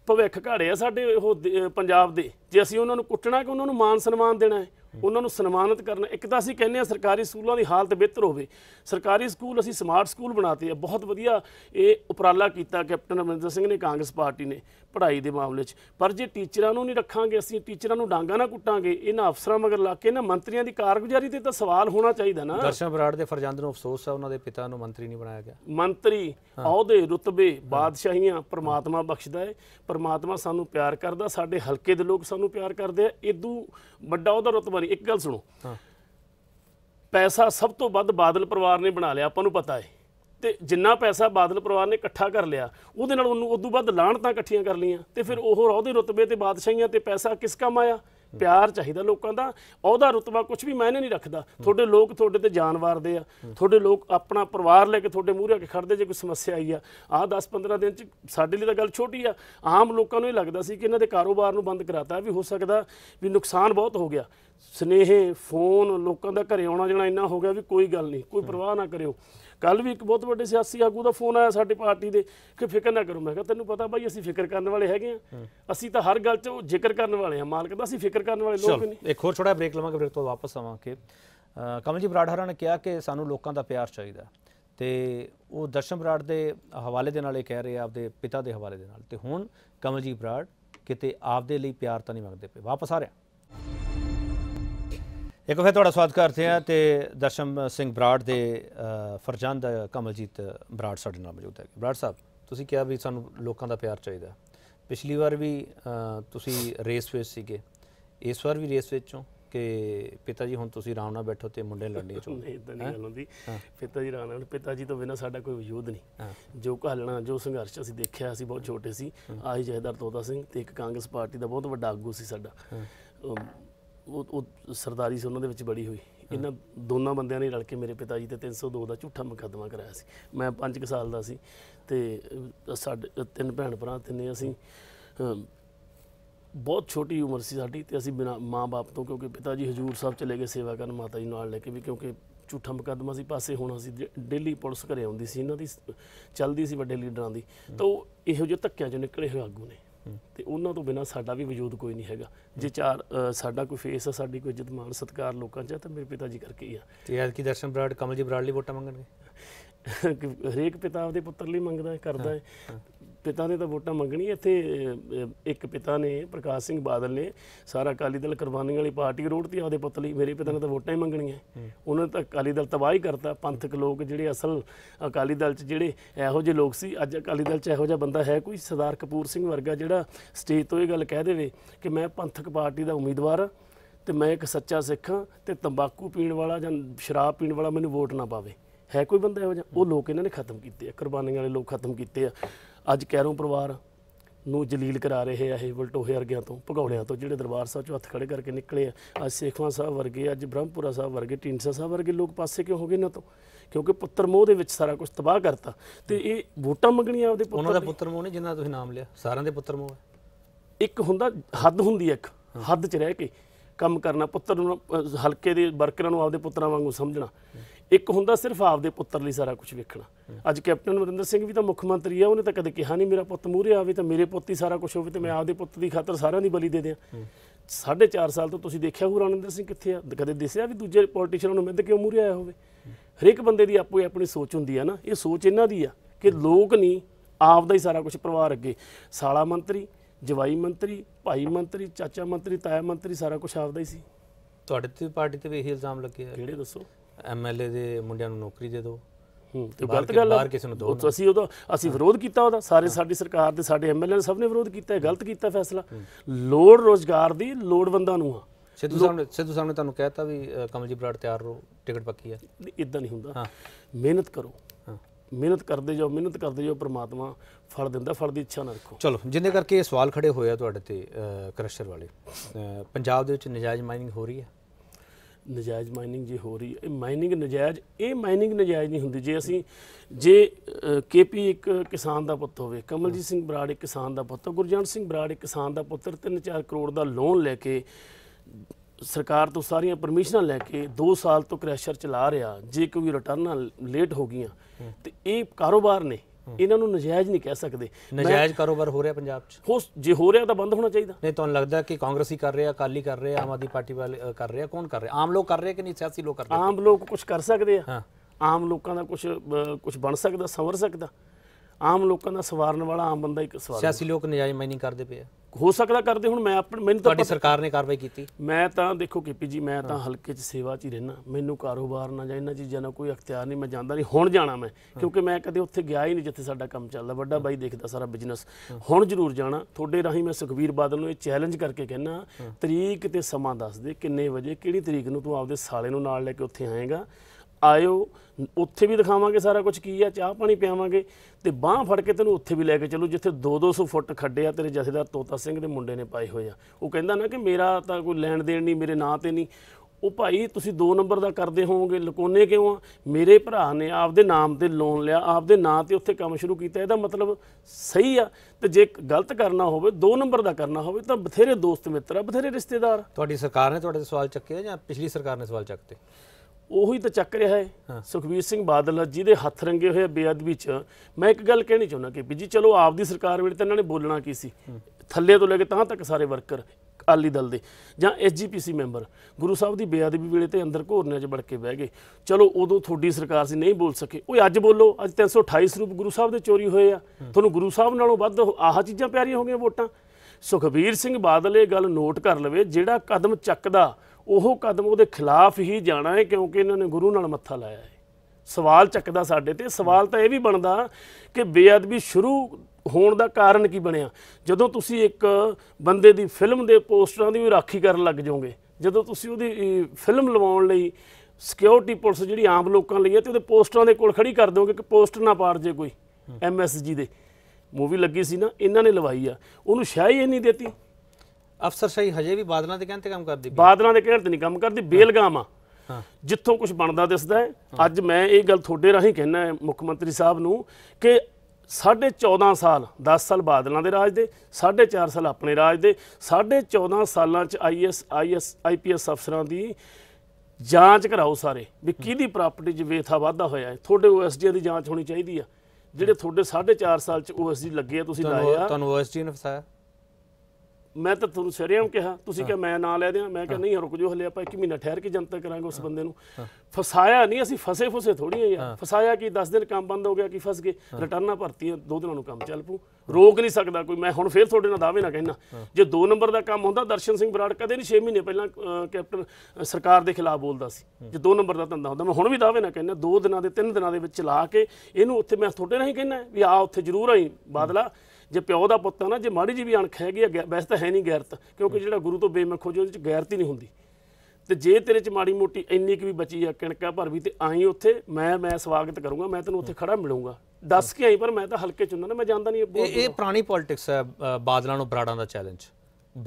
ਭਵਿੱਖ ਘਾੜੇ ਆ ਸਾਡੇ ਉਹ ਪੰਜਾਬ ਦੇ ਜੇ ਅਸੀਂ ਉਹਨਾਂ ਨੂੰ ਕੁੱਟਣਾ ਕਿ ਉਹਨਾਂ ਨੂੰ ਮਾਨ ਸਨਮਾਨ ਦੇਣਾ ਹੈ ਉਹਨਾਂ ਨੂੰ ਸਨਮਾਨਿਤ ਕਰਨਾ ਇੱਕ ਤਾਂ ਅਸੀਂ ਕਹਿੰਦੇ ਆ ਸਰਕਾਰੀ ਸਕੂਲਾਂ ਦੀ ਹਾਲਤ ਬਿਹਤਰ ਹੋਵੇ ਸਰਕਾਰੀ ਸਕੂਲ ਅਸੀਂ ਸਮਾਰਟ ਸਕੂਲ ਬਣਾਤੇ ਆ ਬਹੁਤ ਵਧੀਆ ਇਹ ਉਪਰਾਲਾ ਕੀਤਾ ਕੈਪਟਨ ਅਮਰਿੰਦਰ ਸਿੰਘ ਨੇ ਕਾਂਗਰਸ ਪਾਰਟੀ ਨੇ ਪੜ੍ਹਾਈ ਦੇ ਮਾਮਲੇ 'ਚ ਪਰ ਜੇ ਟੀਚਰਾਂ ਨੂੰ ਨਹੀਂ ਰੱਖਾਂਗੇ ਅਸੀਂ ਟੀਚਰਾਂ ਨੂੰ ਡਾਂਗਾ ਨਾ ਕੁੱਟਾਂਗੇ ਇਹਨਾਂ ਅਫਸਰਾਂ ਮਗਰ ਲਾ ਕੇ ਇਹਨਾਂ ਮੰਤਰੀਆਂ ਦੀ ਕਾਰਗੁਜ਼ਾਰੀ ਤੇ ਤਾਂ ਸਵਾਲ ਹੋਣਾ ਚਾਹੀਦਾ ਨਾ ਦਰਸ਼ਨ ਬਰਾੜ ਦੇ ਫਰਜ਼ੰਦ ਨੂੰ ਅਫਸੋਸ ਹੈ ਉਹਨਾਂ ਦੇ ਪਿਤਾ ਨੂੰ ਮੰਤਰੀ ਨਹੀਂ ਬਣਾਇਆ ਗਿਆ ਮੰਤਰੀ ਅਹੁਦੇ ਰੁਤਬੇ ਬਾਦਸ਼ਾਹੀਆਂ ਪ੍ਰਮਾਤਮਾ ਬਖਸ਼ਦਾ ਹੈ ਪ੍ਰਮਾਤਮਾ ਸਾਨੂੰ ਪਿਆਰ ਕਰਦਾ ਸਾਡੇ ਹਲਕੇ ਦੇ ਲੋਕ ਸਾਨੂੰ ਪਿਆਰ ਕਰਦੇ ਆ ਇਦੋਂ ਵੱਡਾ ਉਹਦਾ ਰੁਤਬਾ ਵਾਰੀ ਇੱਕ ਗੱਲ ਸੁਣੋ ਪੈਸਾ ਸਭ ਤੋਂ ਵੱਧ ਬਾਦਲ ਪਰਿਵਾਰ ਨੇ ਬਣਾ ਲਿਆ ਆਪਾਂ ਨੂੰ ਪਤਾ ਹੈ ਤੇ ਜਿੰਨਾ ਪੈਸਾ ਬਾਦਲ ਪਰਿਵਾਰ ਨੇ ਇਕੱਠਾ ਕਰ ਲਿਆ ਉਹਦੇ ਨਾਲ ਉਹਨੂੰ ਉਦੋਂ ਵੱਧ ਲਾਹਣਤਾਂ ਇਕੱਠੀਆਂ ਕਰ ਲਈਆਂ ਤੇ ਫਿਰ ਉਹ ਰੌਦੇ ਰਤਬੇ ਤੇ ਬਾਦਸ਼ਾਹੀਆਂ ਤੇ ਪੈਸਾ ਕਿਸ ਕੰਮ ਆਇਆ ਪਿਆਰ ਚਾਹੀਦਾ ਲੋਕਾਂ ਦਾ ਉਹਦਾ ਰੁਤਬਾ ਕੁਝ ਵੀ ਮਾਇਨੇ ਨਹੀਂ ਰੱਖਦਾ ਤੁਹਾਡੇ ਲੋਕ ਤੁਹਾਡੇ ਤੇ ਜਾਨਵਾਰ ਦੇ ਆ ਤੁਹਾਡੇ ਲੋਕ ਆਪਣਾ ਪਰਿਵਾਰ ਲੈ ਕੇ ਤੁਹਾਡੇ ਮੂਹਰੇ ਆ ਕੇ ਖੜਦੇ ਜੇ ਕੋਈ ਸਮੱਸਿਆ ਆਈ ਆ ਆਹ 10 15 ਦਿਨ ਚ ਸਾਡੇ ਲਈ ਤਾਂ ਗੱਲ ਛੋਟੀ ਆ ਆਮ ਲੋਕਾਂ ਨੂੰ ਇਹ ਲੱਗਦਾ ਸੀ ਕਿ ਇਹਨਾਂ ਦੇ ਕਾਰੋਬਾਰ ਨੂੰ ਬੰਦ ਕਰਾਤਾ ਵੀ ਹੋ ਸਕਦਾ ਵੀ ਨੁਕਸਾਨ ਬਹੁਤ ਹੋ ਗਿਆ ਸਨੇਹ ਫੋਨ ਲੋਕਾਂ ਦਾ ਘਰੇ ਆਉਣਾ ਜਣਾ ਇੰਨਾ ਹੋ ਗਿਆ ਵੀ ਕੋਈ ਗੱਲ ਨਹੀਂ ਕੋਈ ਪਰਵਾਹ ਨਾ ਕਰਿਓ ਕੱਲ ਵੀ ਇੱਕ ਬਹੁਤ ਵੱਡੇ ਸਿਆਸੀ ਆਗੂ ਦਾ ਫੋਨ ਆਇਆ ਸਾਡੀ ਪਾਰਟੀ ਦੇ ਕਿ ਫਿਕਰ ਨਾ ਕਰੋ ਮੈਂ ਕਿਹਾ ਤੈਨੂੰ ਪਤਾ ਬਾਈ ਅਸੀਂ ਫਿਕਰ ਕਰਨ ਵਾਲੇ ਹੈਗੇ ਆ ਅਸੀਂ ਤਾਂ ਹਰ ਗੱਲ 'ਚ ਜ਼ਿਕਰ ਕਰਨ ਵਾਲੇ ਆ ਮਾਲਕ ਦਾ ਅਸੀਂ ਫਿਕਰ ਕਰਨ ਵਾਲੇ ਲੋਕ ਨਹੀਂ ਇੱਕ ਹੋਰ ਛੋਟਾ ਬ੍ਰੇਕ ਲਵਾਂਗੇ ਫਿਰ ਤੋਂ ਵਾਪਸ ਆਵਾਂਗੇ ਜੀ ਬਰਾੜ ਨੇ ਕਿਹਾ ਕਿ ਸਾਨੂੰ ਲੋਕਾਂ ਦਾ ਪਿਆਰ ਚਾਹੀਦਾ ਤੇ ਉਹ ਦਰਸ਼ਨ ਬਰਾੜ ਦੇ ਹਵਾਲੇ ਦੇ ਨਾਲ ਇਹ ਕਹਿ ਰਹੇ ਆ ਆਪਦੇ ਪਿਤਾ ਦੇ ਹਵਾਲੇ ਦੇ ਨਾਲ ਤੇ ਹੁਣ ਜੀ ਬਰਾੜ ਕਿਤੇ ਆਪਦੇ ਲਈ ਪਿਆਰ ਤਾਂ ਨਹੀਂ ਮੰਗਦੇ ਪਏ ਵਾਪਸ ਆ ਰਿਹਾ ਇੱਕ ਵਾਰ ਤੁਹਾਡਾ ਸਵਾਗਤ ਕਰਦੇ ਆ ਤੇ ਦਸ਼ਮ ਸਿੰਘ ਬਰਾੜ ਦੇ ਫਰਜ਼ੰਦ ਕਮਲਜੀਤ ਬਰਾੜ ਸਾਡੇ ਨਾਲ ਮੌਜੂਦ ਹੈ ਬਰਾੜ ਸਾਹਿਬ ਤੁਸੀਂ ਕਿਹਾ ਵੀ ਸਾਨੂੰ ਲੋਕਾਂ ਦਾ ਪਿਆਰ ਚਾਹੀਦਾ ਪਿਛਲੀ ਵਾਰ ਵੀ ਤੁਸੀਂ ਰੇਸ ਵਿੱਚ ਸੀਗੇ ਇਸ ਵਾਰ ਵੀ ਰੇਸ ਵਿੱਚੋਂ ਕਿ ਪਿਤਾ ਜੀ ਹੁਣ ਤੁਸੀਂ ਆਰਾਮ ਨਾਲ ਬੈਠੋ ਤੇ ਮੁੰਡੇ ਲੜਨੀ ਚਾਹੁੰਦੇ ਨਹੀਂ ਇਦਾਂ ਨਹੀਂ ਗੱਲ ਹੁੰਦੀ ਪਿਤਾ ਜੀ ਆਰਾਮ ਨਾਲ ਪਿਤਾ ਜੀ ਤੋਂ ਬਿਨਾ ਸਾਡਾ ਕੋਈ ਵਜੂਦ ਨਹੀਂ ਜੋ ਘਾਲਣਾ ਜੋ ਸੰਘਰਸ਼ ਅਸੀਂ ਦੇਖਿਆ ਅਸੀਂ ਬਹੁਤ ਛੋਟੇ ਸੀ ਆਹੀ ਜਹਦਰ ਤੋਤਾ ਸਿੰਘ ਤੇ ਇੱਕ ਕਾਂਗਰਸ ਪਾਰਟੀ ਦਾ ਬਹੁਤ ਵੱਡਾ ਆਗੂ ਸੀ ਸਾਡਾ ਉਹ ਉਹ ਸਰਦਾਰੀ ਸੀ ਉਹਨਾਂ ਦੇ ਵਿੱਚ ਬੜੀ ਹੋਈ ਇਹਨਾਂ ਦੋਨਾਂ ਬੰਦਿਆਂ ਨੇ ਰਲ ਕੇ ਮੇਰੇ ਪਿਤਾ ਜੀ ਤੇ 302 ਦਾ ਝੂਠਾ ਮੁਕੱਦਮਾ ਕਰਾਇਆ ਸੀ ਮੈਂ 5 ਕੁ ਸਾਲ ਦਾ ਸੀ ਤੇ ਸਾਡੇ ਤਿੰਨ ਭੈਣ ਭਰਾ ਤਿੰਨੇ ਅਸੀਂ ਬਹੁਤ ਛੋਟੀ ਉਮਰ ਸੀ ਸਾਡੀ ਤੇ ਅਸੀਂ ਬਿਨਾ ਮਾਂ-ਬਾਪ ਤੋਂ ਕਿਉਂਕਿ ਪਿਤਾ ਜੀ ਹਜੂਰ ਸਾਹਿਬ ਚਲੇ ਗਏ ਸੇਵਾ ਕਰਨ ਮਾਤਾ ਜੀ ਨਾਲ ਲੈ ਕੇ ਵੀ ਕਿਉਂਕਿ ਝੂਠਾ ਮੁਕੱਦਮਾ ਸੀ ਪਾਸੇ ਹੋਣਾ ਸੀ ਡੇਲੀ ਪੁਲਿਸ ਘਰੇ ਆਉਂਦੀ ਸੀ ਇਹਨਾਂ ਦੀ ਚੱਲਦੀ ਸੀ ਵੱਡੇ ਲੀਡਰਾਂ ਦੀ ਤਾਂ ਉਹ ਇਹੋ ਜਿਹੇ ਧੱਕਿਆਂ ਚੋਂ ਨਿਕਲੇ ਹੋਏ ਆਗੂ ਨੇ ਤੇ ਉਹਨਾਂ ਤੋਂ ਬਿਨਾ ਸਾਡਾ ਵੀ ਵਜੂਦ ਕੋਈ ਨਹੀਂ ਹੈਗਾ ਜੇ ਚਾਰ ਸਾਡਾ ਕੋਈ ਫੇਸ ਆ ਸਾਡੀ ਕੋਈ ਇੱਜ਼ਤ ਮਾਨ ਸਤਕਾਰ ਲੋਕਾਂ 'ਚ ਤਾਂ ਮੇਰੇ ਪਿਤਾ ਜੀ ਕਰਕੇ ਹੀ ਆ ਤੇ ਕੀ ਦਰਸ਼ਨ ਬਰਾੜ ਕਮਲ ਜੀ ਬਰਾੜ ਲਈ ਵੋਟਾਂ ਮੰਗਣਗੇ ਹਰੇਕ ਪਿਤਾ ਆਪਦੇ ਪੁੱਤਰ ਲਈ ਮੰਗਦਾ ਹੈ ਕਰਦਾ ਹੈ ਪਿਤਾ ਨੇ ਤਾਂ ਵੋਟਾਂ ਮੰਗਣੀ ਇੱਥੇ ਇੱਕ ਪਿਤਾ ਨੇ ਪ੍ਰਕਾਸ਼ ਸਿੰਘ ਬਾਦਲ ਨੇ ਸਾਰਾ ਅਕਾਲੀ ਦਲ ਕੁਰਬਾਨੀ ਵਾਲੀ ਪਾਰਟੀ ਰੋਡ ਤੇ ਆਪਦੇ ਪੁੱਤ ਲਈ ਮੇਰੇ ਪਿਤਾ ਨੇ ਤਾਂ ਵੋਟਾਂ ਹੀ ਮੰਗਣੀਆਂ ਉਹਨਾਂ ਨੇ ਤਾਂ ਅਕਾਲੀ ਦਲ ਤਬਾਹੀ ਕਰਤਾ ਪੰਥਕ ਲੋਕ ਜਿਹੜੇ ਅਸਲ ਅਕਾਲੀ ਦਲ 'ਚ ਜਿਹੜੇ ਇਹੋ ਜਿਹੇ ਲੋਕ ਸੀ ਅੱਜ ਅਕਾਲੀ ਦਲ 'ਚ ਇਹੋ ਜਿਹਾ ਬੰਦਾ ਹੈ ਕੋਈ ਸਰਦਾਰ ਕਪੂਰ ਸਿੰਘ ਵਰਗਾ ਜਿਹੜਾ ਸਟੇਜ ਤੋਂ ਇਹ ਗੱਲ ਕਹਿ ਦੇਵੇ ਕਿ ਮੈਂ ਪੰਥਕ ਪਾਰਟੀ ਦਾ ਉਮੀਦਵਾਰ ਤੇ ਮੈਂ ਇੱਕ ਸੱਚਾ ਸਿੱਖ ਹਾਂ ਤੇ ਤੰਬਾਕੂ ਪੀਣ ਵਾਲਾ ਜਾਂ ਸ਼ਰਾਬ ਪੀਣ ਵਾਲਾ ਮੈਨੂੰ ਵੋਟ ਨਾ ਪਾਵੇ ਹੈ ਕੋਈ ਬੰਦਾ ਇਹੋ ਜਿਹਾ ਉਹ ਲੋਕ ਇਹਨਾਂ ਨੇ ਖਤਮ ਕੀਤੇ ਆ ਕੁਰਬਾਨੀਆਂ ਵਾਲੇ ਲੋਕ ਖਤਮ ਕੀਤੇ ਆ ਅੱਜ ਕੈਰੋਂ ਪਰਿਵਾਰ ਨੂੰ ਜਲੀਲ ਕਰਾ ਰਹੇ ਆ ਇਹ ਬਲਟੋਹੇ ਵਰਗਿਆਂ ਤੋਂ ਭਗੌੜਿਆਂ ਤੋਂ ਜਿਹੜੇ ਦਰਬਾਰ ਸਾਹਿਬ ਚੋਂ ਹੱਥ ਖੜੇ ਕਰਕੇ ਨਿਕਲੇ ਆ ਅੱਜ ਸੇਖਵਾ ਸਾਹਿਬ ਵਰਗੇ ਅੱਜ ਬ੍ਰਹਮਪੁਰਾ ਸਾਹਿਬ ਵਰਗੇ ਟਿੰਸਾ ਸਾਹਿਬ ਵਰਗੇ ਲੋਕ ਪਾਸੇ ਕਿਉਂ ਹੋ ਗਏ ਨਾ ਤੋਂ ਕਿਉਂਕਿ ਪੁੱਤਰ ਮੋਹ ਦੇ ਵਿੱਚ ਸਾਰਾ ਕੁਝ ਤਬਾਹ ਕਰਤਾ ਤੇ ਇਹ ਵੋਟਾਂ ਮੰਗਣੀਆਂ ਆਪਦੇ ਪੁੱਤਰ ਉਹਨਾਂ ਦਾ ਪੁੱਤਰ ਮੋਹ ਨਹੀਂ ਜਿੰਨਾ ਤੁਸੀਂ ਨਾਮ ਲਿਆ ਸਾਰਿਆਂ ਦੇ ਪੁੱਤਰ ਮੋਹ ਹੈ ਇੱਕ ਹੁੰਦਾ ਹੱਦ ਹੁੰਦੀ ਇੱਕ ਹੱਦ 'ਚ ਰਹਿ ਕੇ ਕੰਮ ਕਰਨਾ ਪੁੱਤਰ ਨੂੰ ਹਲਕੇ ਦੇ ਵਰਕਰਾਂ ਨੂੰ ਆਪਦੇ ਪੁੱਤਰਾਂ ਵਾਂਗੂ ਸਮਝਣਾ ਇੱਕ ਹੁੰਦਾ ਸਿਰਫ ਆਪਦੇ ਪੁੱਤਰ ਲਈ ਸਾਰਾ ਕੁਝ ਵੇਖਣਾ ਅੱਜ ਕੈਪਟਨ ਅਮਰਿੰਦਰ ਸਿੰਘ ਵੀ ਤਾਂ ਮੁੱਖ ਮੰਤਰੀ ਆ ਉਹਨੇ ਤਾਂ ਕਦੇ ਕਿਹਾ ਨਹੀਂ ਮੇਰਾ ਪੁੱਤ ਮੂਰੇ ਆਵੇ ਤਾਂ ਮੇਰੇ ਪੁੱਤ ਹੀ ਸਾਰਾ ਕੁਝ ਹੋਵੇ ਤੇ ਮੈਂ ਆਪਦੇ ਪੁੱਤ ਦੀ ਖਾਤਰ ਸਾਰਿਆਂ ਦੀ ਬਲੀ ਦੇ ਦਿਆਂ 4 ਸਾਲ ਤੋਂ ਤੁਸੀਂ ਦੇਖਿਆ ਹੋਊ ਰਣਿੰਦਰ ਸਿੰਘ ਕਿੱਥੇ ਆ ਕਦੇ ਦਿਸਿਆ ਵੀ ਦੂਜੇ ਪੋਲੀਟੀਸ਼ੀਅਨਾਂ ਨੂੰ ਮਿੱਧ ਕਿਉਂ ਮੂਰੇ ਆਇਆ ਹੋਵੇ ਹਰੇਕ ਬੰਦੇ ਦੀ ਆਪੋ ਆਪਣੀ ਸੋਚ ਹੁੰਦੀ ਆ ਨਾ ਇਹ ਸੋਚ ਇਹਨਾਂ ਦੀ ਆ ਕਿ ਲੋਕ ਨਹੀਂ ਆਪਦਾ ਹੀ ਸਾਰਾ ਕੁਝ ਪਰਿਵਾਰ ਅੱਗੇ ਸਾਲਾ ਮੰਤਰੀ ਜਵਾਈ ਮੰਤਰੀ ਭਾਈ ਮੰਤਰੀ ਚਾਚਾ ਮੰਤਰੀ ਤਾਇਆ ਮੰਤਰੀ ਸਾਰਾ ਕੁਝ ਆਪਦਾ ਹੀ ਸੀ ਤੁਹਾਡੇ ਤੇ ਪਾਰਟੀ ਤੇ ਵੀ ਇਹ ਇਲਜ਼ਾਮ ਲੱਗਿਆ ਕਿਹੜੇ ਦੱਸੋ ਐਮਐਲਏ ਦੇ ਮੁੰਡਿਆਂ ਨੂੰ ਨੌਕਰੀ ਦੇ ਦਿਓ ਤੇ ਗਲਤ ਗੱਲ ਆ ਬਾਹਰ ਕਿਸੇ ਨੂੰ ਦੋ ਅਸੀਂ ਉਹਦਾ ਅਸੀਂ ਵਿਰੋਧ ਕੀਤਾ ਉਹਦਾ ਸਾਰੇ ਸਾਡੀ ਸਰਕਾਰ ਤੇ ਸਾਡੇ ਐਮਐਲਏ ਸਭ ਨੇ ਵਿਰੋਧ ਕੀਤਾ ਹੈ ਗਲਤ ਕੀਤਾ ਫੈਸਲਾ ਲੋੜ ਰੋਜ਼ਗਾਰ ਦੀ ਲੋੜਵੰਦਾਂ ਨੂੰ ਆ ਸਿੱਧੂ ਸਾਹਮਣੇ ਸਿੱਧੂ ਸਾਹਮਣੇ ਤੁਹਾਨੂੰ ਕਹਿਤਾ ਵੀ ਕਮਲਜੀਤ ਬਰਾੜ ਤਿਆਰ ਰੋ ਟਿਕਟ ਪੱਕੀ ਆ ਇਦਾਂ ਨਹੀਂ ਹੁੰਦਾ ਮਿਹਨਤ ਕਰੋ ਮਿਹਨਤ ਕਰਦੇ ਜਾਓ ਮਿਹਨਤ ਕਰਦੇ ਜਾਓ ਪ੍ਰਮਾਤਮਾ ਫਲ ਦਿੰਦਾ ਫਲ ਦੀ ਇੱਛਾ ਨਾ ਰੱਖੋ ਚਲੋ ਜਿੰਨੇ ਕਰਕੇ ਇਹ ਸਵਾਲ ਖੜੇ ਹੋਏ ਆ ਤੁਹਾਡੇ ਤੇ ਕਰਸ਼ਰ ਵਾਲੇ ਪੰਜਾਬ ਦੇ ਵਿੱਚ ਨਜਾਇਜ਼ ਮਾਈਨਿੰਗ ਹੋ ਰਹੀ ਆ ਨਜਾਇਜ਼ ਮਾਈਨਿੰਗ ਜੇ ਹੋ ਰਹੀ ਹੈ ਮਾਈਨਿੰਗ ਨਜਾਇਜ਼ ਇਹ ਮਾਈਨਿੰਗ ਨਜਾਇਜ਼ ਨਹੀਂ ਹੁੰਦੀ ਜੇ ਅਸੀਂ ਜੇ ਕੇਪੀ ਇੱਕ ਕਿਸਾਨ ਦਾ ਪੁੱਤ ਹੋਵੇ ਕਮਲਜੀਤ ਸਿੰਘ ਬਰਾੜ ਇੱਕ ਕਿਸਾਨ ਦਾ ਪੁੱਤ ਗੁਰਜਨ ਸਿੰਘ ਬਰਾੜ ਇੱਕ ਕਿਸਾਨ ਦਾ ਪੁੱਤਰ 3-4 ਕਰੋੜ ਦਾ ਲੋਨ ਲੈ ਕੇ ਸਰਕਾਰ ਤੋਂ ਸਾਰੀਆਂ ਪਰਮਿਸ਼ਨਾਂ ਲੈ ਕੇ 2 ਸਾਲ ਤੋਂ ਕ੍ਰੈਸ਼ਰ ਚਲਾ ਰਿਹਾ ਜੇ ਕੋਈ ਰਿਟਰਨ ਲੇਟ ਹੋ ਗਈਆਂ ਤੇ ਇਹ ਕਾਰੋਬਾਰ ਨੇ ਇਹਨਾਂ ਨੂੰ ਨਜਾਇਜ਼ ਨਹੀਂ ਕਹਿ ਸਕਦੇ ਨਜਾਇਜ਼ ਕਾਰੋਬਾਰ ਹੋ ਰਿਹਾ ਪੰਜਾਬ 'ਚ ਹੋ ਜੇ ਹੋ ਰਿਹਾ ਤਾਂ ਬੰਦ ਹੋਣਾ ਚਾਹੀਦਾ ਨਹੀਂ ਤੁਹਾਨੂੰ ਲੱਗਦਾ ਕਿ ਕਾਂਗਰਸੀ ਕਰ ਰਿਹਾ ਅਕਾਲੀ ਕਰ ਰਿਹਾ ਆਮ ਆਦਮੀ ਪਾਰਟੀ ਵਾਲੇ ਕਰ ਰਿਹਾ ਕੌਣ ਕਰ ਰਿਹਾ ਆਮ ਲੋਕ ਕਰ ਰਹੇ ਕਿ ਨਹੀਂ ਸਿਆਸੀ ਲੋਕ ਕਰ ਰਹੇ ਆਮ ਲੋਕ ਕੁਝ ਕਰ ਸਕਦੇ ਆ ਆਮ ਲੋਕਾਂ ਦਾ ਕੁਝ ਕੁਝ ਬਣ ਸਕਦਾ ਸਵਰ ਸਕਦਾ ਆਮ ਲੋਕਾਂ ਦਾ ਸਵਾਰਨ ਵਾਲਾ ਆਮ ਬੰਦਾ ਇੱਕ ਸਵਾਰ ਸਿਆਸੀ ਲੋਕ ਨਜਾਇਜ਼ ਮਾਈਨਿੰਗ ਕਰਦੇ ਪਏ ਆ ਹੋ ਸਕਦਾ ਕਰਦੇ ਹੁਣ ਮੈਂ ਆਪਣ ਮੈਨੂੰ ਤਾਂ ਤੁਹਾਡੀ ਸਰਕਾਰ ਨੇ ਕਾਰਵਾਈ ਕੀਤੀ ਮੈਂ ਤਾਂ ਦੇਖੋ ਕਿਪੀ ਜੀ ਮੈਂ ਤਾਂ ਹਲਕੇ 'ਚ ਸੇਵਾ 'ਚ ਹੀ ਰਹਿਣਾ ਮੈਨੂੰ ਕਾਰੋਬਾਰ ਨਾ ਜਾਂ ਇਹਨਾਂ ਚੀਜ਼ਾਂ ਨਾਲ ਕੋਈ ਅਖਤਿਆਰ ਨਹੀਂ ਮੈਂ ਜਾਂਦਾ ਨਹੀਂ ਹੁਣ ਜਾਣਾ ਮੈਂ ਕਿਉਂਕਿ ਮੈਂ ਕਦੇ ਉੱਥੇ ਗਿਆ ਹੀ ਨਹੀਂ ਜਿੱਥੇ ਸਾਡਾ ਕੰਮ ਚੱਲਦਾ ਵੱਡਾ ਬਾਈ ਦੇਖਦਾ ਸਾਰਾ ਬਿਜ਼ਨਸ ਹੁਣ ਜ਼ਰੂਰ ਜਾਣਾ ਤੁਹਾਡੇ ਰਾਹੀਂ ਮੈਂ ਸੁਖਵੀਰ ਬਾਦਲ ਨੂੰ ਇਹ ਚੈਲੰਜ ਕਰਕੇ ਕਹਿਣਾ ਤਰੀਕ ਤੇ ਸਮਾਂ ਦੱਸ ਦੇ ਕਿੰਨੇ ਵਜੇ ਕਿਹੜੀ ਤਰੀਕ ਨੂੰ ਤੂੰ ਆਪਦੇ ਸਾਲੇ ਨੂੰ ਨਾਲ ਲੈ ਕੇ ਉੱਥੇ ਆਏਗਾ ਆਇਓ ਉੱਥੇ ਵੀ ਦਿਖਾਵਾਂਗੇ ਸਾਰਾ ਕੁਝ ਕੀ ਆ ਚਾਹ ਪਾਣੀ ਪਿਆਵਾਂਗੇ ਤੇ ਬਾਹ ਫੜ ਕੇ ਤੈਨੂੰ ਉੱਥੇ ਵੀ ਲੈ ਕੇ ਚੱਲੂ ਜਿੱਥੇ 2-200 ਫੁੱਟ ਖੱਡੇ ਆ ਤੇਰੇ ਦਾ ਤੋਤਾ ਸਿੰਘ ਦੇ ਮੁੰਡੇ ਨੇ ਪਾਏ ਹੋਏ ਆ ਉਹ ਕਹਿੰਦਾ ਨਾ ਕਿ ਮੇਰਾ ਤਾਂ ਕੋਈ ਲੈਣ ਦੇਣ ਨਹੀਂ ਮੇਰੇ ਨਾਂ ਤੇ ਨਹੀਂ ਉਹ ਭਾਈ ਤੁਸੀਂ 2 ਨੰਬਰ ਦਾ ਕਰਦੇ ਹੋਵੋਗੇ ਲਕੋਨੇ ਕਿਉਂ ਆ ਮੇਰੇ ਭਰਾ ਨੇ ਆਪਦੇ ਨਾਮ ਤੇ ਲੋਨ ਲਿਆ ਆਪਦੇ ਨਾਂ ਤੇ ਉੱਥੇ ਕੰਮ ਸ਼ੁਰੂ ਕੀਤਾ ਇਹਦਾ ਮਤਲਬ ਸਹੀ ਆ ਤੇ ਜੇ ਗਲਤ ਕਰਨਾ ਹੋਵੇ 2 ਨੰਬਰ ਦਾ ਕਰਨਾ ਹੋਵੇ ਤਾਂ ਬਥੇਰੇ ਦੋਸਤ ਮਿੱਤਰ ਆ ਬਥੇਰੇ ਰਿਸ਼ਤੇਦਾਰ ਤੁਹਾਡੀ ਸਰਕਾਰ ਨੇ ਤੁਹਾਡੇ ਸਵਾਲ ਚੱਕੇ ਜਾਂ ਪਿਛਲੀ ਸਰਕਾਰ ਨੇ ਸਵਾਲ ਚੱਕਤੇ ਉਹੀ ਤਾਂ ਚੱਕ ਰਿਹਾ ਹੈ ਸੁਖਵੀਰ ਸਿੰਘ ਬਾਦਲ ਜਿਹਦੇ ਹੱਥ ਰੰਗੇ ਹੋਏ ਬੇਅਦਬੀ ਚ ਮੈਂ ਇੱਕ ਗੱਲ ਕਹਿਣੀ ਚਾਹੁੰਦਾ ਕਿ ਵੀ ਜੀ ਚਲੋ ਆਪਦੀ ਸਰਕਾਰ ਵੇਲੇ ਤਾਂ ਇਹਨਾਂ ਨੇ ਬੋਲਣਾ ਕੀ ਸੀ ਥੱਲੇ ਤੋਂ ਲੈ ਕੇ ਤਾਂ ਤੱਕ ਸਾਰੇ ਵਰਕਰ ਅਕਾਲੀ ਦਲ ਦੇ ਜਾਂ ਐਸਜੀਪੀਸੀ ਮੈਂਬਰ ਗੁਰੂ ਸਾਹਿਬ ਦੀ ਬੇਅਦਬੀ ਵੇਲੇ ਤੇ ਅੰਦਰ ਘੋਰਨੇ 'ਚ ਵੜ ਕੇ ਬਹਿ ਗਏ ਚਲੋ ਉਦੋਂ ਤੁਹਾਡੀ ਸਰਕਾਰ ਸੀ ਨਹੀਂ ਬੋਲ ਸਕੇ ਓਏ ਅੱਜ ਬੋਲੋ ਅੱਜ 328 ਸਰੂਪ ਗੁਰੂ ਸਾਹਿਬ ਦੇ ਚੋਰੀ ਹੋਏ ਆ ਤੁਹਾਨੂੰ ਗੁਰੂ ਸਾਹਿਬ ਨਾਲੋਂ ਵੱਧ ਆਹ ਚੀਜ਼ਾਂ ਪਿਆਰੀਆਂ ਹੋ ਗਈਆਂ ਵੋਟਾਂ ਸੁਖਬੀਰ ਸਿੰਘ ਬਾਦਲ ਇਹ ਗੱਲ ਨੋਟ ਕਰ ਲਵੇ ਜਿਹੜਾ ਕਦਮ ਚੱਕਦਾ ਉਹ ਕਦਮ ਉਹਦੇ ਖਿਲਾਫ ਹੀ ਜਾਣਾ ਹੈ ਕਿਉਂਕਿ ਇਹਨਾਂ ਨੇ ਗੁਰੂ ਨਾਲ ਮੱਥਾ ਲਾਇਆ ਹੈ ਸਵਾਲ ਚੱਕਦਾ ਸਾਡੇ ਤੇ ਸਵਾਲ ਤਾਂ ਇਹ ਵੀ ਬਣਦਾ ਕਿ ਬੇਅਦਬੀ ਸ਼ੁਰੂ ਹੋਣ ਦਾ ਕਾਰਨ ਕੀ ਬਣਿਆ ਜਦੋਂ ਤੁਸੀਂ ਇੱਕ ਬੰਦੇ ਦੀ ਫਿਲਮ ਦੇ ਪੋਸਟਰਾਂ ਦੀ ਰਾਖੀ ਕਰਨ ਲੱਗ ਜਾਓਗੇ ਜਦੋਂ ਤੁਸੀਂ ਉਹਦੀ ਫਿਲਮ ਲਵਾਉਣ ਲਈ ਸਿਕਿਉਰਿਟੀ ਪੁਲਿਸ ਜਿਹੜੀ ਆਮ ਲੋਕਾਂ ਲਈ ਹੈ ਤੇ ਉਹਦੇ ਪੋਸਟਰਾਂ ਦੇ ਕੋਲ ਖੜੀ ਕਰ ਦੋਗੇ ਕਿ ਪੋਸਟਰ ਨਾ ਪਾੜ ਜੇ ਕੋਈ ਐਮਐਸਜੀ ਦੇ ਮੂਵੀ ਲੱਗੀ ਸੀ ਨਾ ਇਹਨਾਂ ਨੇ ਲਵਾਈ ਆ ਉਹਨੂੰ ਸ਼ਾਹੀ ਨਹੀਂ ਦਿੱਤੀ ਅਫਸਰਸ਼ਾਹੀ ਹਜੇ ਵੀ ਬਾਦਲਾਂ ਦੇ ਕਹਿਣ ਤੇ ਕੰਮ ਕਰਦੀ ਪਈ ਬਾਦਲਾਂ ਦੇ ਕਹਿਣ ਤੇ ਨਹੀਂ ਕੰਮ ਕਰਦੀ ਬੇਲਗਾਮ ਆ ਜਿੱਥੋਂ ਕੁਝ ਬਣਦਾ ਦਿਸਦਾ ਹੈ ਅੱਜ ਮੈਂ ਇਹ ਗੱਲ ਤੁਹਾਡੇ ਰਾਹੀਂ ਕਹਿਣਾ ਹੈ ਮੁੱਖ ਮੰਤਰੀ ਸਾਹਿਬ ਨੂੰ ਕਿ ਸਾਢੇ 14 ਸਾਲ 10 ਸਾਲ ਬਾਦਲਾਂ ਦੇ ਰਾਜ ਦੇ ਸਾਢੇ 4 ਸਾਲ ਆਪਣੇ ਰਾਜ ਦੇ ਸਾਢੇ 14 ਸਾਲਾਂ ਚ ਆਈਐਸ ਆਈਐਸ ਆਈਪੀਐਸ ਅਫਸਰਾਂ ਦੀ ਜਾਂਚ ਕਰਾਓ ਸਾਰੇ ਵੀ ਕਿਹਦੀ ਪ੍ਰਾਪਰਟੀ 'ਚ ਵੇਥਾ ਵਾਧਾ ਹੋਇਆ ਹੈ ਤੁਹਾਡੇ ਓਐਸਡੀ ਦੀ ਜਾਂਚ ਹੋਣੀ ਚਾਹੀਦੀ ਆ ਜਿਹੜੇ ਤੁਹਾਡੇ 4.5 ਸਾਲ ਚ ਓਐਸਡੀ ਲੱਗੇ ਆ ਤੁਸੀਂ ਲਾਏ ਆ ਤੁਹਾਨੂੰ ਓਐਸਡੀ ਨੇ ਫਸਾਇਆ ਮੈਂ ਤਾਂ ਤੁਹਾਨੂੰ ਸ਼ਰਿਆਮ ਕਿਹਾ ਤੁਸੀਂ ਕਿਹਾ ਮੈਂ ਨਾਂ ਲੈ ਦਿਆਂ ਮੈਂ ਕਿਹਾ ਨਹੀਂ ਰੁਕ ਜਾਓ ਹਲੇ ਆਪਾਂ 1 ਮਹੀਨਾ ਠਹਿਰ ਕੇ ਜਨਤਾ ਕਰਾਂਗੇ ਉਸ ਬੰਦੇ ਨੂੰ ਫਸਾਇਆ ਨਹੀਂ ਅਸੀਂ ਫਸੇ ਫਸੇ ਆ ਯਾਰ ਫਸਾਇਆ ਕਿ 10 ਦਿਨ ਕੰਮ ਬੰਦ ਹੋ ਗਿਆ ਕਿ ਫਸ ਗਏ ਰਿਟਰਨਾਂ ਭਰਤੀਆਂ ਦੋ ਦਿਨਾਂ ਨੂੰ ਕੰਮ ਚੱਲ ਪੂ ਰੋਕ ਨਹੀਂ ਸਕਦਾ ਕੋਈ ਮੈਂ ਹੁਣ ਫੇਰ ਤੁਹਾਡੇ ਨਾਲ ਦਾਅਵੇ ਨਾ ਕਹਿਣਾ ਜੇ 2 ਨੰਬਰ ਦਾ ਕੰਮ ਹੁੰਦਾ ਦਰਸ਼ਨ ਸਿੰਘ ਬਰਾੜ ਕਦੇ ਨਹੀਂ 6 ਮਹੀਨੇ ਪਹਿਲਾਂ ਕੈਪਟਨ ਸਰਕਾਰ ਦੇ ਖਿਲਾਫ ਬੋਲਦਾ ਸੀ ਜੇ 2 ਨੰਬਰ ਦਾ ਧੰਦਾ ਹੁੰਦਾ ਮੈਂ ਹੁਣ ਵੀ ਦਾਅਵੇ ਨਾ ਕਹਿਣਾ 2 ਦਿਨਾਂ ਦੇ 3 ਦਿਨਾਂ ਦੇ ਵਿੱਚ ਚਲਾ ਕੇ ਇਹਨੂੰ ਉੱਥੇ ਮੈਂ ਤੁਹਾਡੇ ਨਾਲ ਹੀ ਕਹਿਣਾ ਵੀ ਆ ਉੱਥੇ ਜ਼ਰੂਰ ਆਈ ਬਾਦਲਾ ਜੇ ਪਿਓ ਦਾ ਪੁੱਤ ਆ ਨਾ ਜੇ ਮਾੜੀ ਜੀ ਵੀ ਅਣਖ ਹੈਗੀ ਆ ਵੈਸੇ ਤਾਂ ਹੈ ਨਹੀਂ ਗੈਰਤ ਕਿਉਂਕਿ ਜਿਹੜਾ ਗੁਰੂ ਤੋਂ ਬੇਮਖ ਹੋ ਜੇ ਉਹਦੇ ਚ ਗੈਰਤ ਹੀ ਨਹੀਂ ਹੁੰਦੀ ਤੇ ਜੇ ਤੇਰੇ ਚ ਮਾੜੀ ਮੋਟੀ ਇੰਨੀ ਕੁ ਵੀ ਬਚੀ ਆ ਕਿਣਕਾ ਭਰ ਵੀ ਤੇ ਆਈ ਉੱਥੇ ਮੈਂ ਮੈਂ ਸਵਾਗਤ ਕਰੂੰਗਾ ਮੈਂ ਤੈਨੂੰ ਉੱਥੇ ਖੜਾ ਮਿਲੂੰਗਾ ਦੱਸ ਕੇ ਆਈ ਪਰ ਮੈਂ ਤਾਂ ਹਲਕੇ ਚੁੰਨਾ ਨਾ ਮੈਂ ਜਾਣਦਾ ਨਹੀਂ ਇਹ ਇਹ ਪੁਰਾਣੀ ਪੋਲਿਟਿਕਸ ਹੈ ਬਾਦਲਾਂ ਨੂੰ ਬਰਾੜਾਂ ਦਾ ਚੈਲੰਜ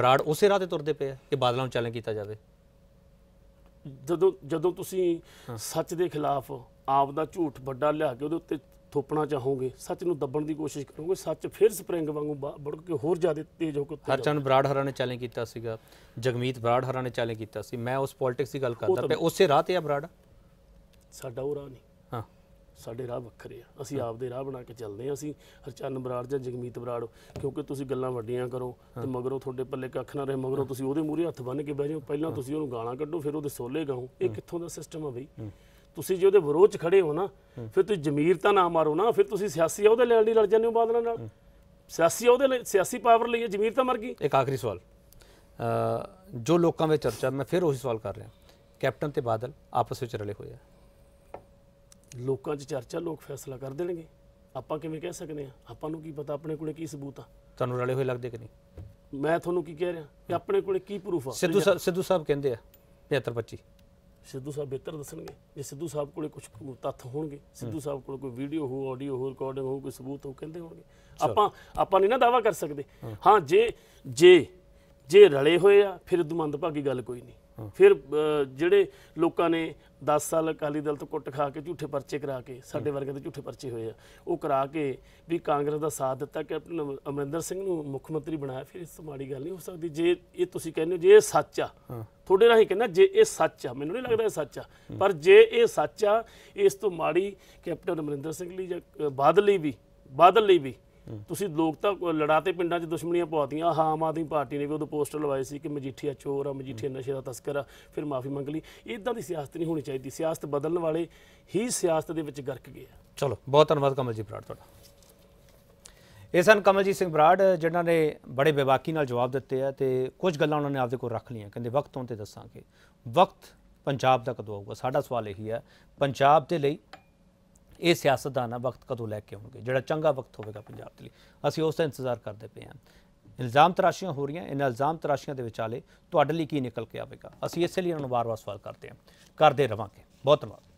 ਬਰਾੜ ਉਸੇ ਰਾਹ ਤੇ ਤੁਰਦੇ ਪਏ ਆ ਕਿ ਬਾਦਲਾਂ ਨੂੰ ਚੈਲੰਜ ਕੀਤਾ ਜਾਵੇ ਜਦੋਂ ਜਦੋਂ ਤੁਸੀਂ ਸੱਚ ਦੇ ਖਿਲਾਫ ਆਪ ਦਾ ਝੂਠ ਵੱਡਾ ਲਿਆ ਕੇ ਉਹਦੇ ਉੱਤੇ ਥੋਪਣਾ ਚਾਹੋਗੇ ਸੱਚ ਨੂੰ ਦੱਬਣ ਦੀ ਕੋਸ਼ਿਸ਼ ਕਰੋਗੇ ਸੱਚ ਫਿਰ ਸਪ੍ਰਿੰਗ ਵਾਂਗੂ ਬੜਕ ਕੇ ਹੋਰ ਜ਼ਿਆਦਾ ਤੇਜ਼ ਹੋ ਕੇ ਹਰਚੰਦ ਬਰਾੜ ਹਰਾਂ ਨੇ ਚੈਲੰਜ ਕੀਤਾ ਸੀਗਾ ਜਗਮੀਤ ਬਰਾੜ ਹਰਾਂ ਨੇ ਚੈਲੰਜ ਕੀਤਾ ਸੀ ਮੈਂ ਉਸ ਪੋਲਿਟਿਕਸ ਦੀ ਗੱਲ ਕਰਦਾ ਪਿਆ ਉਸੇ ਰਾਹ ਤੇ ਆ ਬਰਾੜ ਸਾਡਾ ਉਹ ਰਾਹ ਨਹੀਂ ਹਾਂ ਸਾਡੇ ਰਾਹ ਵੱਖਰੇ ਆ ਅਸੀਂ ਆਪਦੇ ਰਾਹ ਬਣਾ ਕੇ ਚੱਲਦੇ ਆ ਅਸੀਂ ਹਰਚੰਨ ਬਰਾੜ ਜਾਂ ਜਗਮੀਤ ਬਰਾੜ ਕਿਉਂਕਿ ਤੁਸੀਂ ਗੱਲਾਂ ਵੱਡੀਆਂ ਕਰੋ ਤੇ ਮਗਰੋਂ ਤੁਹਾਡੇ ਪੱਲੇ ਕੱਖ ਨਾ ਰਹੇ ਮਗਰੋਂ ਤੁਸੀਂ ਉਹਦੇ ਮੂਰੇ ਹੱਥ ਬੰਨ ਕੇ ਬਹਿ ਜਾਓ ਪਹਿਲਾਂ ਤੁਸੀਂ ਉਹਨੂੰ ਗਾਲਾਂ ਕੱਢੋ ਫਿਰ ਉਹਦੇ ਸੋਲੇ ਗਾਓ ਇਹ ਕਿੱਥੋਂ ਦਾ ਸਿਸਟਮ ਆ ਬਈ ਤੁਸੀਂ ਜੇ ਉਹਦੇ ਵਿਰੋਧ 'ਚ ਖੜੇ ਹੋ ਨਾ ਫਿਰ ਤੁਸੀਂ ਜ਼ਮੀਰ ਤਾਂ ਨਾ ਮਾਰੋ ਨਾ ਫਿਰ ਤੁਸੀਂ ਸਿਆਸੀ ਆ ਉਹਦੇ ਲੈਣ ਲਈ ਲੜ ਜਾਂਦੇ ਹੋ ਬਾਦਲਾਂ ਨਾਲ ਸਿਆਸੀ ਉਹਦੇ ਲਈ ਸਿਆਸੀ ਪਾਵਰ ਲਈ ਜ਼ਮੀਰ ਤਾਂ ਮਰ ਗਈ ਇੱਕ ਆਖਰੀ ਸਵਾਲ ਜੋ ਲੋਕਾਂ ਵਿੱਚ ਚਰਚਾ ਮੈਂ ਫਿਰ ਉਹੀ ਸਵਾਲ ਕਰ ਰਿਹਾ ਕੈਪਟਨ ਤੇ ਬਾਦਲ ਆਪਸ ਵਿੱਚ ਰਲੇ ਹੋਏ ਆ ਲੋਕਾਂ 'ਚ ਚਰਚਾ ਲੋਕ ਫੈਸਲਾ ਕਰ ਦੇਣਗੇ ਆਪਾਂ ਕਿਵੇਂ ਕਹਿ ਸਕਦੇ ਆ ਆਪਾਂ ਨੂੰ ਕੀ ਪਤਾ ਆਪਣੇ ਕੋਲੇ ਕੀ ਸਬੂਤ ਆ ਤੁਹਾਨੂੰ ਰਲੇ ਹੋਏ ਲੱਗਦੇ ਕਿ ਨਹੀਂ ਮੈਂ ਤੁਹਾਨੂੰ ਕੀ ਕਹਿ ਰਿਹਾ ਕਿ ਆਪਣੇ ਕੋਲੇ ਕੀ ਪ੍ਰੂਫ ਆ ਸਿੱਧੂ ਸਿੱਧੂ ਸਾਹਿਬ ਕਹਿੰਦੇ ਆ 75 25 ਸਿੱਧੂ ਸਾਹਿਬ ਬਿਹਤਰ ਦੱਸਣਗੇ ਜੇ ਸਿੱਧੂ ਸਾਹਿਬ ਕੋਲੇ ਕੁਝ ਤੱਥ ਹੋਣਗੇ ਸਿੱਧੂ ਸਾਹਿਬ ਕੋਲੇ ਕੋਈ ਵੀਡੀਓ ਹੋ ਆਡੀਓ ਹੋ ਰਿਕਾਰਡਿੰਗ ਹੋ ਕੋਈ ਸਬੂਤ ਹੋ ਕਹਿੰਦੇ ਹੋਣਗੇ ਆਪਾਂ ਆਪਾਂ ਨਹੀਂ ਨਾ ਦਾਵਾ ਕਰ ਸਕਦੇ ਹਾਂ ਜੇ ਜੇ ਜੇ ਰਲੇ ਹੋਏ ਆ ਫਿਰ ਦੁਮੰਦ ਭਾਗੀ ਗੱਲ ਕੋਈ ਨਹੀਂ ਫਿਰ ਜਿਹੜੇ ਲੋਕਾਂ ਨੇ 10 ਸਾਲ ਅਕਾਲੀ ਦਲ ਤੋਂ ਕੁੱਟ ਖਾ ਕੇ ਝੂਠੇ ਪਰਚੇ ਕਰਾ ਕੇ ਸਾਡੇ ਵਰਗੇ ਦੇ ਝੂਠੇ ਪਰਚੇ ਹੋਏ ਆ ਉਹ ਕਰਾ ਕੇ ਵੀ ਕਾਂਗਰਸ ਦਾ ਸਾਥ ਦਿੱਤਾ ਕਿ ਅਮਰਿੰਦਰ ਸਿੰਘ ਨੂੰ ਮੁੱਖ ਮੰਤਰੀ ਬਣਾਇਆ ਫਿਰ ਇਸ ਮਾੜੀ ਗੱਲ ਨਹੀਂ ਹੋ ਸਕਦੀ ਜੇ ਇਹ ਤੁਸੀਂ ਕਹਿੰਦੇ ਹੋ ਜੇ ਇਹ ਸੱਚ ਆ ਤੁਹਾਡੇ ਰਾਹੀਂ ਕਹਿੰਦਾ ਜੇ ਇਹ ਸੱਚ ਆ ਮੈਨੂੰ ਨਹੀਂ ਲੱਗਦਾ ਇਹ ਸੱਚ ਆ ਪਰ ਜੇ ਇਹ ਸੱਚ ਆ ਇਸ ਤੋਂ ਮਾੜੀ ਕੈਪਟਨ ਅਮਰਿੰਦਰ ਸਿੰਘ ਲਈ ਜਾਂ ਬਾਦਲ ਲਈ ਵੀ ਬਾਦਲ ਲਈ ਵੀ ਤੁਸੀਂ ਲੋਕ ਤਾਂ ਲੜਾਤੇ ਪਿੰਡਾਂ 'ਚ ਦੁਸ਼ਮਣੀਆਂ ਪਵਾਤੀਆਂ ਆ ਆਮ ਆਦਮੀ ਪਾਰਟੀ ਨੇ ਵੀ ਉਦੋਂ ਪੋਸਟਰ ਲਵਾਏ ਸੀ ਕਿ ਮਜੀਠੀਆ ਚੋਰ ਆ ਮਜੀਠੀਆ ਨਸ਼ੇ ਦਾ ਤਸਕਰ ਆ ਫਿਰ ਮਾਫੀ ਮੰਗ ਲਈ ਇਦਾਂ ਦੀ ਸਿਆਸਤ ਨਹੀਂ ਹੋਣੀ ਚਾਹੀਦੀ ਸਿਆਸਤ ਬਦਲਣ ਵਾਲੇ ਹੀ ਸਿਆਸਤ ਦੇ ਵਿੱਚ ਗਰਕ ਗਏ ਆ ਚਲੋ ਬਹੁਤ ਧੰਨਵਾਦ ਕਮਲਜੀਤ ਬਰਾੜ ਤੁਹਾਡਾ ਇਹ ਸਨ ਕਮਲਜੀਤ ਸਿੰਘ ਬਰਾੜ ਜਿਨ੍ਹਾਂ ਨੇ ਬੜੇ ਬੇਬਾਕੀ ਨਾਲ ਜਵਾਬ ਦਿੱਤੇ ਆ ਤੇ ਕੁਝ ਗੱਲਾਂ ਉਹਨਾਂ ਨੇ ਆਪਦੇ ਕੋਲ ਰੱਖ ਲਈਆਂ ਕਹਿੰਦੇ ਵਕਤ ਹੋਣ ਤੇ ਦੱਸਾਂਗੇ ਵਕਤ ਪੰਜਾਬ ਦਾ ਕਦੋਂ ਆਊਗਾ ਸਾਡਾ ਸਵਾਲ ਇਹੀ ਹੈ ਪੰਜਾਬ ਦੇ ਲਈ ਇਹ ਸਿਆਸਤਦਾਨ ਆ ਵਕਤ ਕਦੋਂ ਲੈ ਕੇ ਆਉਣਗੇ ਜਿਹੜਾ ਚੰਗਾ ਵਕਤ ਹੋਵੇਗਾ ਪੰਜਾਬ ਦੇ ਲਈ ਅਸੀਂ ਉਸ ਦਾ ਇੰਤਜ਼ਾਰ ਕਰਦੇ ਪਏ ਹਾਂ ਇਲਜ਼ਾਮ ਤਰਾਸ਼ੀਆਂ ਹੋ ਰਹੀਆਂ ਇਹਨਾਂ ਇਲਜ਼ਾਮ ਤਰਾਸ਼ੀਆਂ ਦੇ ਵਿਚਾਲੇ ਤੁਹਾਡੇ ਲਈ ਕੀ ਨਿਕਲ ਕੇ ਆਵੇਗਾ ਅਸੀਂ ਇਸੇ ਲਈ ਇਹਨਾਂ ਨੂੰ ਵਾਰ-ਵਾਰ ਸਵਾਲ ਕਰਦੇ ਹਾਂ ਕਰਦੇ ਰਵਾਂਗੇ ਬਹੁਤ ਧੰਨਵਾਦ